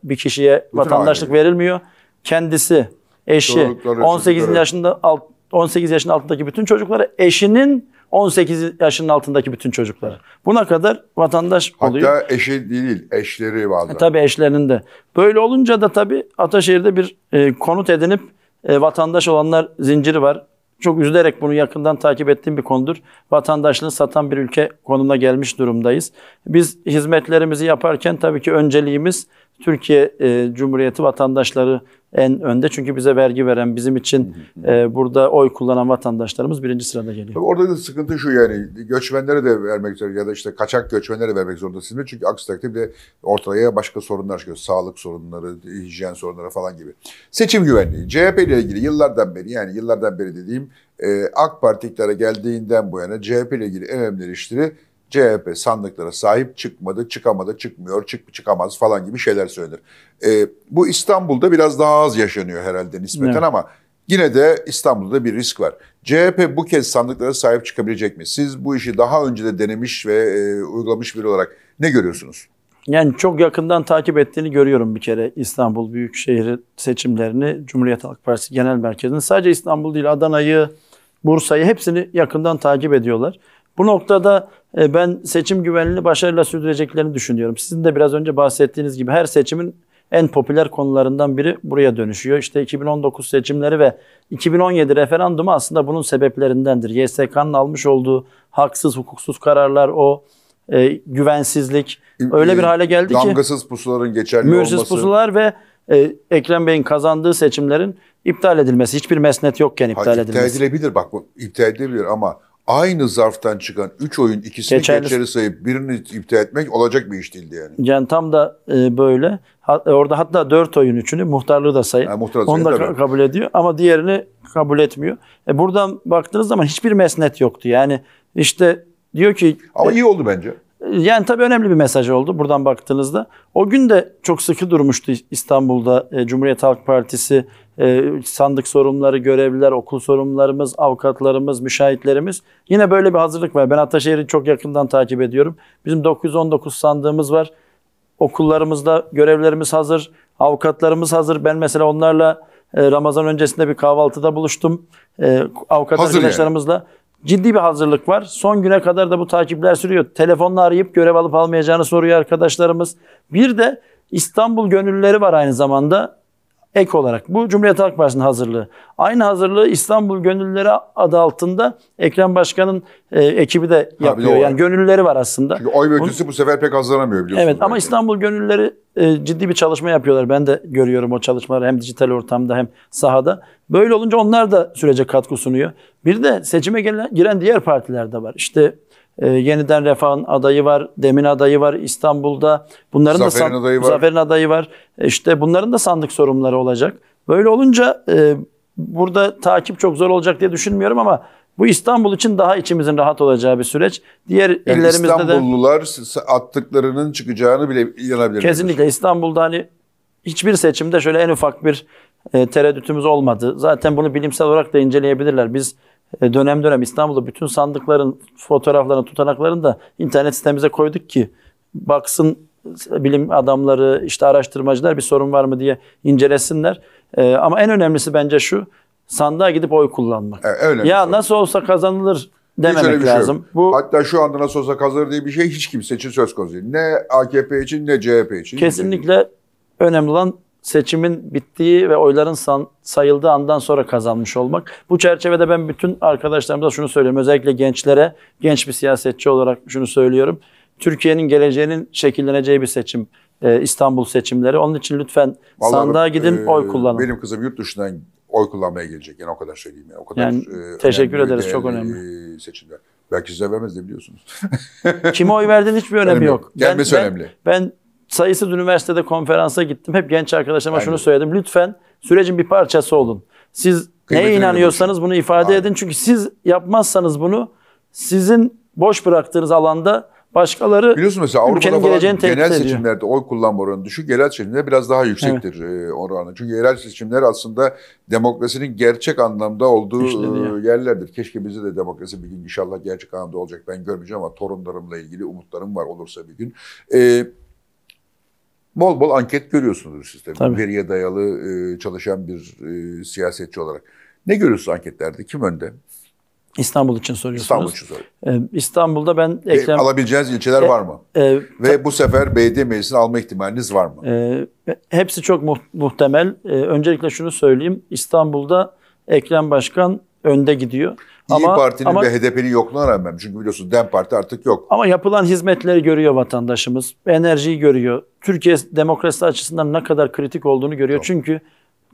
bir kişiye Bütün vatandaşlık aile. verilmiyor. Kendisi, eşi, 18 yaşında alt 18 yaşın altındaki bütün çocuklara eşinin 18 yaşının altındaki bütün çocuklara. Buna kadar vatandaş oluyor. Hatta eşi değil, eşleri bazen. E, tabii eşlerinin de. Böyle olunca da tabii Ataşehir'de bir e, konut edinip e, vatandaş olanlar zinciri var. Çok üzülerek bunu yakından takip ettiğim bir konudur. Vatandaşlığı satan bir ülke konumuna gelmiş durumdayız. Biz hizmetlerimizi yaparken tabii ki önceliğimiz Türkiye e, Cumhuriyeti vatandaşları en önde. Çünkü bize vergi veren, bizim için e, burada oy kullanan vatandaşlarımız birinci sırada geliyor. Tabii orada da sıkıntı şu yani göçmenlere de vermek zorunda ya da işte kaçak göçmenlere vermek zorunda siz mi? Çünkü aksi takdirde ortaya başka sorunlar çıkıyor. Sağlık sorunları, hijyen sorunları falan gibi. Seçim güvenliği. CHP ile ilgili yıllardan beri yani yıllardan beri dediğim e, AK Parti iktidara geldiğinden bu yana CHP ile ilgili en önemli eleştiri CHP sandıklara sahip çıkmadı, çıkamadı, çıkmıyor, çık çıkamaz falan gibi şeyler söylenir. E, bu İstanbul'da biraz daha az yaşanıyor herhalde nispeten evet. ama yine de İstanbul'da bir risk var. CHP bu kez sandıklara sahip çıkabilecek mi? Siz bu işi daha önce de denemiş ve e, uygulamış biri olarak ne görüyorsunuz? Yani çok yakından takip ettiğini görüyorum bir kere İstanbul Büyükşehir seçimlerini Cumhuriyet Halk Partisi Genel Merkezi'nin. Sadece İstanbul değil Adana'yı, Bursa'yı hepsini yakından takip ediyorlar. Bu noktada e, ben seçim güvenliğini başarıyla sürdüreceklerini düşünüyorum. Sizin de biraz önce bahsettiğiniz gibi her seçimin en popüler konularından biri buraya dönüşüyor. İşte 2019 seçimleri ve 2017 referandumu aslında bunun sebeplerindendir. YSK'nın almış olduğu haksız, hukuksuz kararlar, o e, güvensizlik öyle bir hale geldi ki damgasız pusuların geçerli olması, mühürsüz pusular ve e, Ekrem Bey'in kazandığı seçimlerin iptal edilmesi, hiçbir mesnet yokken iptal ha, iptal edilmesi. İptal edilebilir bak bu iptal edilebilir ama aynı zarftan çıkan 3 oyun ikisini geçerli, geçerli sayıp birini iptal etmek olacak bir iş değildi yani. Yani tam da e, böyle. Ha, orada hatta 4 oyun üçünü muhtarlığı da sayıp yani muhtarlığı onu da tabii. kabul ediyor ama diğerini kabul etmiyor. E, buradan baktığınız zaman hiçbir mesnet yoktu. Yani işte diyor ki Ama e, iyi oldu bence. Yani tabii önemli bir mesaj oldu buradan baktığınızda. O gün de çok sıkı durmuştu İstanbul'da e, Cumhuriyet Halk Partisi e, sandık sorumluları, görevliler, okul sorumlularımız, avukatlarımız, müşahitlerimiz. Yine böyle bir hazırlık var. Ben Ataşehir'i çok yakından takip ediyorum. Bizim 919 sandığımız var. Okullarımızda görevlerimiz hazır, avukatlarımız hazır. Ben mesela onlarla e, Ramazan öncesinde bir kahvaltıda buluştum. Avukat hazır arkadaşlarımızla. Yani. Ciddi bir hazırlık var. Son güne kadar da bu takipler sürüyor. Telefonla arayıp görev alıp almayacağını soruyor arkadaşlarımız. Bir de İstanbul gönüllüleri var aynı zamanda ek olarak. Bu Cumhuriyet Halk Partisi'nin hazırlığı. Aynı hazırlığı İstanbul Gönüllüleri adı altında Ekrem Başkan'ın e, ekibi de yapıyor. Ha, de yani gönüllüleri var aslında. Çünkü oy bölgesi bu sefer pek hazırlanamıyor biliyorsunuz. Evet ama İstanbul Gönüllüleri e, ciddi bir çalışma yapıyorlar. Ben de görüyorum o çalışmaları hem dijital ortamda hem sahada. Böyle olunca onlar da sürece katkı sunuyor. Bir de seçime giren diğer partiler de var. İşte e, yeniden Refah'ın adayı var, Demin adayı var İstanbul'da. Bunların Zafer'in da adayı Zafer'in adayı var. E, işte bunların da sandık sorumluları olacak. Böyle olunca e, burada takip çok zor olacak diye düşünmüyorum ama bu İstanbul için daha içimizin rahat olacağı bir süreç. Diğer yani illerimizde İstanbullular de İstanbullular attıklarının çıkacağını bile inanabilir. Kesinlikle İstanbul'da hani hiçbir seçimde şöyle en ufak bir e, tereddütümüz olmadı. Zaten bunu bilimsel olarak da inceleyebilirler. Biz e, dönem dönem İstanbul'da bütün sandıkların fotoğraflarını, tutanaklarını da internet sitemize koyduk ki baksın bilim adamları, işte araştırmacılar bir sorun var mı diye incelesinler. Ee, ama en önemlisi bence şu, sandığa gidip oy kullanmak. Evet, öyle ya nasıl olsa kazanılır dememek şey lazım. Yok. Bu hatta şu anda nasıl olsa kazanır diye bir şey hiç kimse için söz konusu değil. Ne AKP için ne CHP için. Kesinlikle önemli olan seçimin bittiği ve oyların san, sayıldığı andan sonra kazanmış olmak. Bu çerçevede ben bütün arkadaşlarımıza şunu söylüyorum. Özellikle gençlere, genç bir siyasetçi olarak şunu söylüyorum. Türkiye'nin geleceğinin şekilleneceği bir seçim. Ee, İstanbul seçimleri. Onun için lütfen Vallahi sandığa gidin, e, oy kullanın. Benim kızım yurt dışından oy kullanmaya gelecek. Yani o kadar söyleyeyim. Yani, o kadar yani, e, teşekkür ederiz. çok önemli. Seçimler. Belki size vermez de biliyorsunuz. Kime oy verdiğin hiçbir önemi, önemi yok. yok. Gelmesi ben, önemli. Ben, ben sayısız üniversitede konferansa gittim. Hep genç arkadaşlarıma Aynen. şunu söyledim. Lütfen sürecin bir parçası olun. Siz Kıymetini neye inanıyorsanız bunu ifade Aynen. edin. Çünkü siz yapmazsanız bunu sizin boş bıraktığınız alanda başkaları Biliyorsun mesela Avrupa'da geleceğini falan genel seçimlerde ediyor. oy kullanma oranı düşük, yerel seçimlerde biraz daha yüksektir evet. E, oranı. Çünkü yerel seçimler aslında demokrasinin gerçek anlamda olduğu işte yerlerdir. Keşke bize de demokrasi bir gün inşallah gerçek anlamda olacak. Ben görmeyeceğim ama torunlarımla ilgili umutlarım var olursa bir gün. Ee, bol bol anket görüyorsunuz siz tabii. Veriye dayalı e, çalışan bir e, siyasetçi olarak. Ne görüyorsunuz anketlerde? Kim önde? İstanbul için soruyorsunuz. İstanbul için soruyorum. Ee, İstanbul'da ben Ekrem... E, alabileceğiniz ilçeler e, var mı? E, Ve bu sefer belediye meclisini alma ihtimaliniz var mı? E, hepsi çok mu- muhtemel. E, öncelikle şunu söyleyeyim. İstanbul'da Ekrem Başkan önde gidiyor. İyi Parti'nin ama, ve HDP'nin yokluğuna rağmen çünkü biliyorsun DEM Parti artık yok. Ama yapılan hizmetleri görüyor vatandaşımız. Enerjiyi görüyor. Türkiye demokrasi açısından ne kadar kritik olduğunu görüyor. Tamam. Çünkü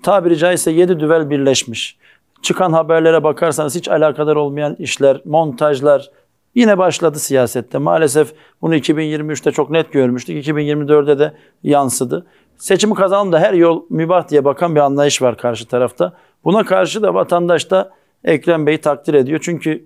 tabiri caizse yedi düvel birleşmiş. Çıkan haberlere bakarsanız hiç alakadar olmayan işler, montajlar yine başladı siyasette. Maalesef bunu 2023'te çok net görmüştük. 2024'de de yansıdı. Seçimi kazanın da her yol mübah diye bakan bir anlayış var karşı tarafta. Buna karşı da vatandaşta Ekrem Bey'i takdir ediyor. Çünkü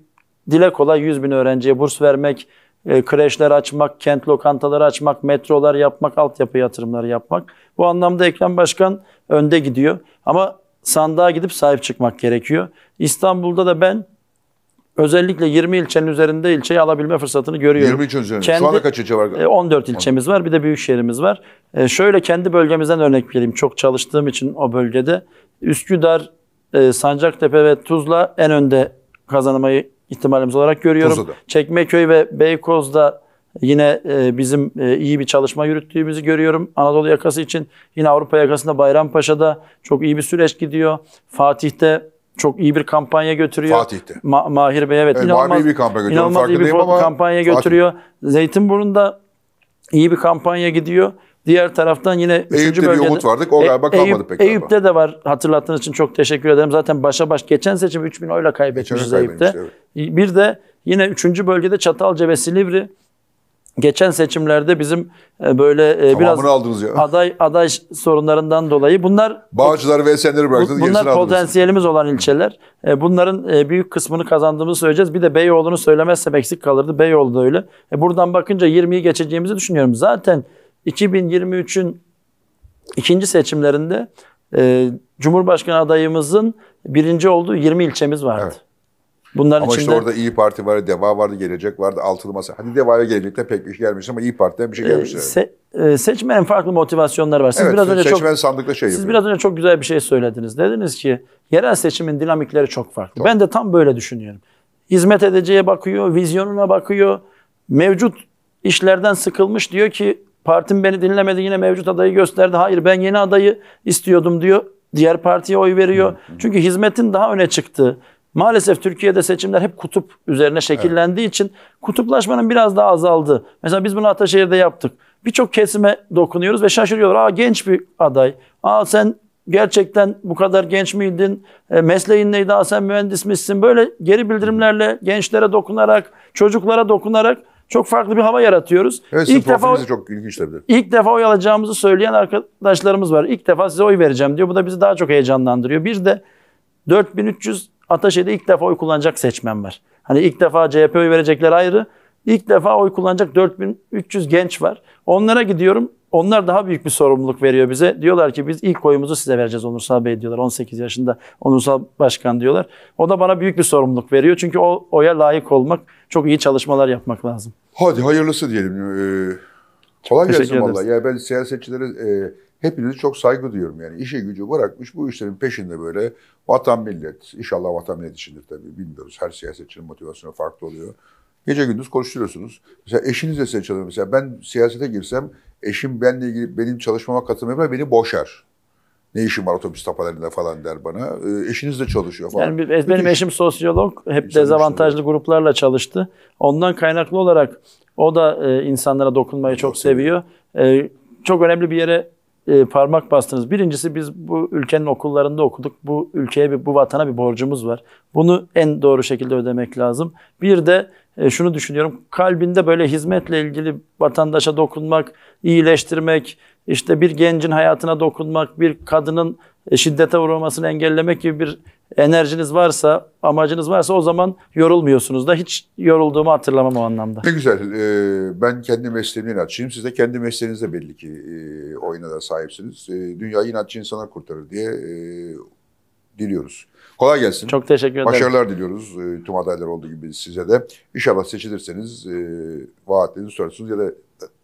dile kolay 100 bin öğrenciye burs vermek, e, kreşler açmak, kent lokantaları açmak, metrolar yapmak, altyapı yatırımları yapmak. Bu anlamda Ekrem Başkan önde gidiyor. Ama sandığa gidip sahip çıkmak gerekiyor. İstanbul'da da ben özellikle 20 ilçenin üzerinde ilçeyi alabilme fırsatını görüyorum. 20 ilçe üzerinde. Kendi, Şu anda kaç ilçe var? 14 e, ilçemiz var. Bir de büyük şehrimiz var. E, şöyle kendi bölgemizden örnek vereyim. Çok çalıştığım için o bölgede. Üsküdar, e, Sancaktepe ve Tuzla en önde kazanmayı ihtimalimiz olarak görüyorum. Tuzla'da. Çekmeköy ve Beykoz'da yine e, bizim e, iyi bir çalışma yürüttüğümüzü görüyorum. Anadolu yakası için yine Avrupa yakasında Bayrampaşa'da çok iyi bir süreç gidiyor. Fatih'te çok iyi bir kampanya götürüyor. Fatih'te. Ma- Mahir Bey evet. evet inanılmaz, bir kampanya götürüyor. İnanılmaz iyi bir kampanya Fatih. götürüyor. Zeytinburnu'nda iyi bir kampanya gidiyor. Diğer taraftan yine Eyüp'te bölgede, bir umut vardı, O e, galiba kalmadı Eyüp, pek. Eyüp'te galiba. de var. Hatırlattığınız için çok teşekkür ederim. Zaten başa baş geçen seçim 3000 oyla kaybetmişiz Eyüp'te. Evet. Bir de yine üçüncü bölgede Çatalca ve Silivri geçen seçimlerde bizim e, böyle e, Tamamını biraz ya. aday aday sorunlarından dolayı bunlar Bağcılar ve Esenleri bıraktınız. Bunlar potansiyelimiz aldınız. olan ilçeler. Bunların büyük kısmını kazandığımızı söyleyeceğiz. Bir de Beyoğlu'nu söylemezsem eksik kalırdı. Beyoğlu da öyle. Buradan bakınca 20'yi geçeceğimizi düşünüyorum. Zaten 2023'ün ikinci seçimlerinde e, Cumhurbaşkanı adayımızın birinci olduğu 20 ilçemiz vardı. Evet. Bunların ama içinde, işte orada İyi Parti vardı, Deva vardı, Gelecek vardı, Altılı Masa. Hadi Deva'ya gelecek de pek bir şey gelmiş ama İyi Parti'den bir şey gelmiş. E, se, e, farklı motivasyonlar var. Siz evet, biraz önce seçmen çok, sandıkta şey Siz yapıyor. biraz önce çok güzel bir şey söylediniz. Dediniz ki yerel seçimin dinamikleri çok farklı. Çok. Ben de tam böyle düşünüyorum. Hizmet edeceğe bakıyor, vizyonuna bakıyor. Mevcut işlerden sıkılmış diyor ki Partim beni dinlemedi yine mevcut adayı gösterdi. Hayır ben yeni adayı istiyordum diyor. Diğer partiye oy veriyor. Hı hı. Çünkü hizmetin daha öne çıktığı. Maalesef Türkiye'de seçimler hep kutup üzerine şekillendiği evet. için kutuplaşmanın biraz daha azaldı. Mesela biz bunu Ataşehir'de yaptık. Birçok kesime dokunuyoruz ve şaşırıyorlar. Aa genç bir aday. Aa sen gerçekten bu kadar genç miydin? E, mesleğin neydi? Aa sen mühendis misin? Böyle geri bildirimlerle gençlere dokunarak, çocuklara dokunarak çok farklı bir hava yaratıyoruz. Evet, İlk defa çok ilginç tabii. İlk defa oy alacağımızı söyleyen arkadaşlarımız var. İlk defa size oy vereceğim diyor. Bu da bizi daha çok heyecanlandırıyor. Bir de 4300 Ataşehir'de ilk defa oy kullanacak seçmen var. Hani ilk defa CHP oy verecekler ayrı. İlk defa oy kullanacak 4300 genç var. Onlara gidiyorum. Onlar daha büyük bir sorumluluk veriyor bize. Diyorlar ki biz ilk oyumuzu size vereceğiz Onursal Bey diyorlar. 18 yaşında Onursal Başkan diyorlar. O da bana büyük bir sorumluluk veriyor. Çünkü o oya layık olmak, çok iyi çalışmalar yapmak lazım. Hadi hayırlısı diyelim. Ee, kolay Teşekkür gelsin valla. Yani ben siyasetçilere e, hepinizi çok saygı duyuyorum. Yani işe gücü bırakmış bu işlerin peşinde böyle vatan millet. İnşallah vatan millet içindir tabii bilmiyoruz. Her siyasetçinin motivasyonu farklı oluyor. Gece gündüz konuşturuyorsunuz. Mesela eşiniz de size çalışıyor. Mesela ben siyasete girsem eşim benle ilgili benim çalışmama katılmıyor beni boşar. Ne işim var otobüs tapalarında falan der bana. Ee, eşiniz de çalışıyor falan. Yani benim eşim sosyolog. Hep dezavantajlı gruplarla çalıştı. Ondan kaynaklı olarak o da e, insanlara dokunmayı çok, çok seviyor. E, çok önemli bir yere e, parmak bastınız. Birincisi biz bu ülkenin okullarında okuduk. Bu ülkeye bir bu vatana bir borcumuz var. Bunu en doğru şekilde ödemek lazım. Bir de e, şunu düşünüyorum. Kalbinde böyle hizmetle ilgili vatandaşa dokunmak, iyileştirmek, işte bir gencin hayatına dokunmak, bir kadının e, şiddete uğramasını engellemek gibi bir enerjiniz varsa, amacınız varsa o zaman yorulmuyorsunuz da hiç yorulduğumu hatırlamam o anlamda. Ne güzel. E, ben kendi mesleğimi inatçıyım. Siz de kendi mesleğinizde belli ki oyuna da sahipsiniz. E, dünyayı inatçı insana kurtarır diye diliyoruz. Kolay gelsin. Çok teşekkür ederim. Başarılar diliyoruz e, tüm adaylar olduğu gibi size de. İnşallah seçilirseniz e, vaatlerinizi söylersiniz ya da e,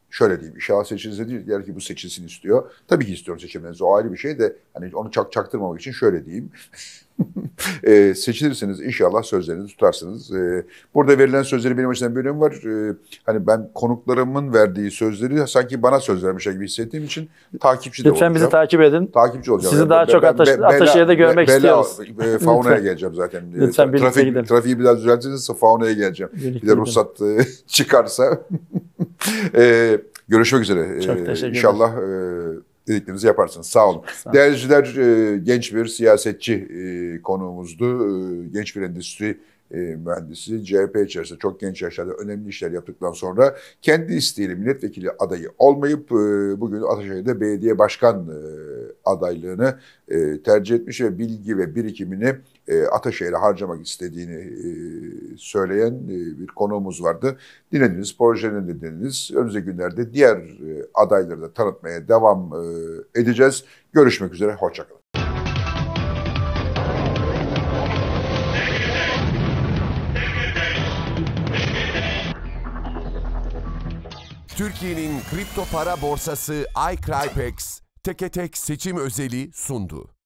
şöyle diyeyim. İnşallah seçilirse değil, diğer ki bu seçilsin istiyor. Tabii ki istiyorum seçilmenizi. O ayrı bir şey de hani onu çak çaktırmamak için şöyle diyeyim. e, seçilirsiniz inşallah sözlerinizi tutarsınız. E, burada verilen sözleri benim açımdan bir önemi var. E, hani ben konuklarımın verdiği sözleri sanki bana söz vermiş gibi hissettiğim için takipçi de Lütfen olacağım. bizi takip edin. Takipçi olacağım. Sizi yani daha ben, çok Ataş Ataşehir'de görmek bela, istiyoruz. Bela, fauna'ya geleceğim zaten. Lütfen Trafik, gidelim. Trafiği biraz düzeltirseniz fauna'ya geleceğim. Birlikte bir de ruhsat e, çıkarsa. e, görüşmek üzere. E, çok teşekkür ederim. İnşallah... E, dediklerinizi yaparsınız. Sağ olun. Sağ Değerliciler e, genç bir siyasetçi e, konuğumuzdu. E, genç bir endüstri e, mühendisi CHP içerisinde çok genç yaşlarda önemli işler yaptıktan sonra kendi isteğiyle milletvekili adayı olmayıp e, bugün Ataşehir'de belediye başkan e, adaylığını e, tercih etmiş ve bilgi ve birikimini e, Ataşehir'e harcamak istediğini e, söyleyen e, bir konuğumuz vardı. Dinlediniz, projelerini dinlediniz. Önümüzdeki günlerde diğer e, adayları da tanıtmaya devam e, edeceğiz. Görüşmek üzere, hoşçakalın. Türkiye'nin kripto para borsası iCrypex, teke tek seçim özeli sundu.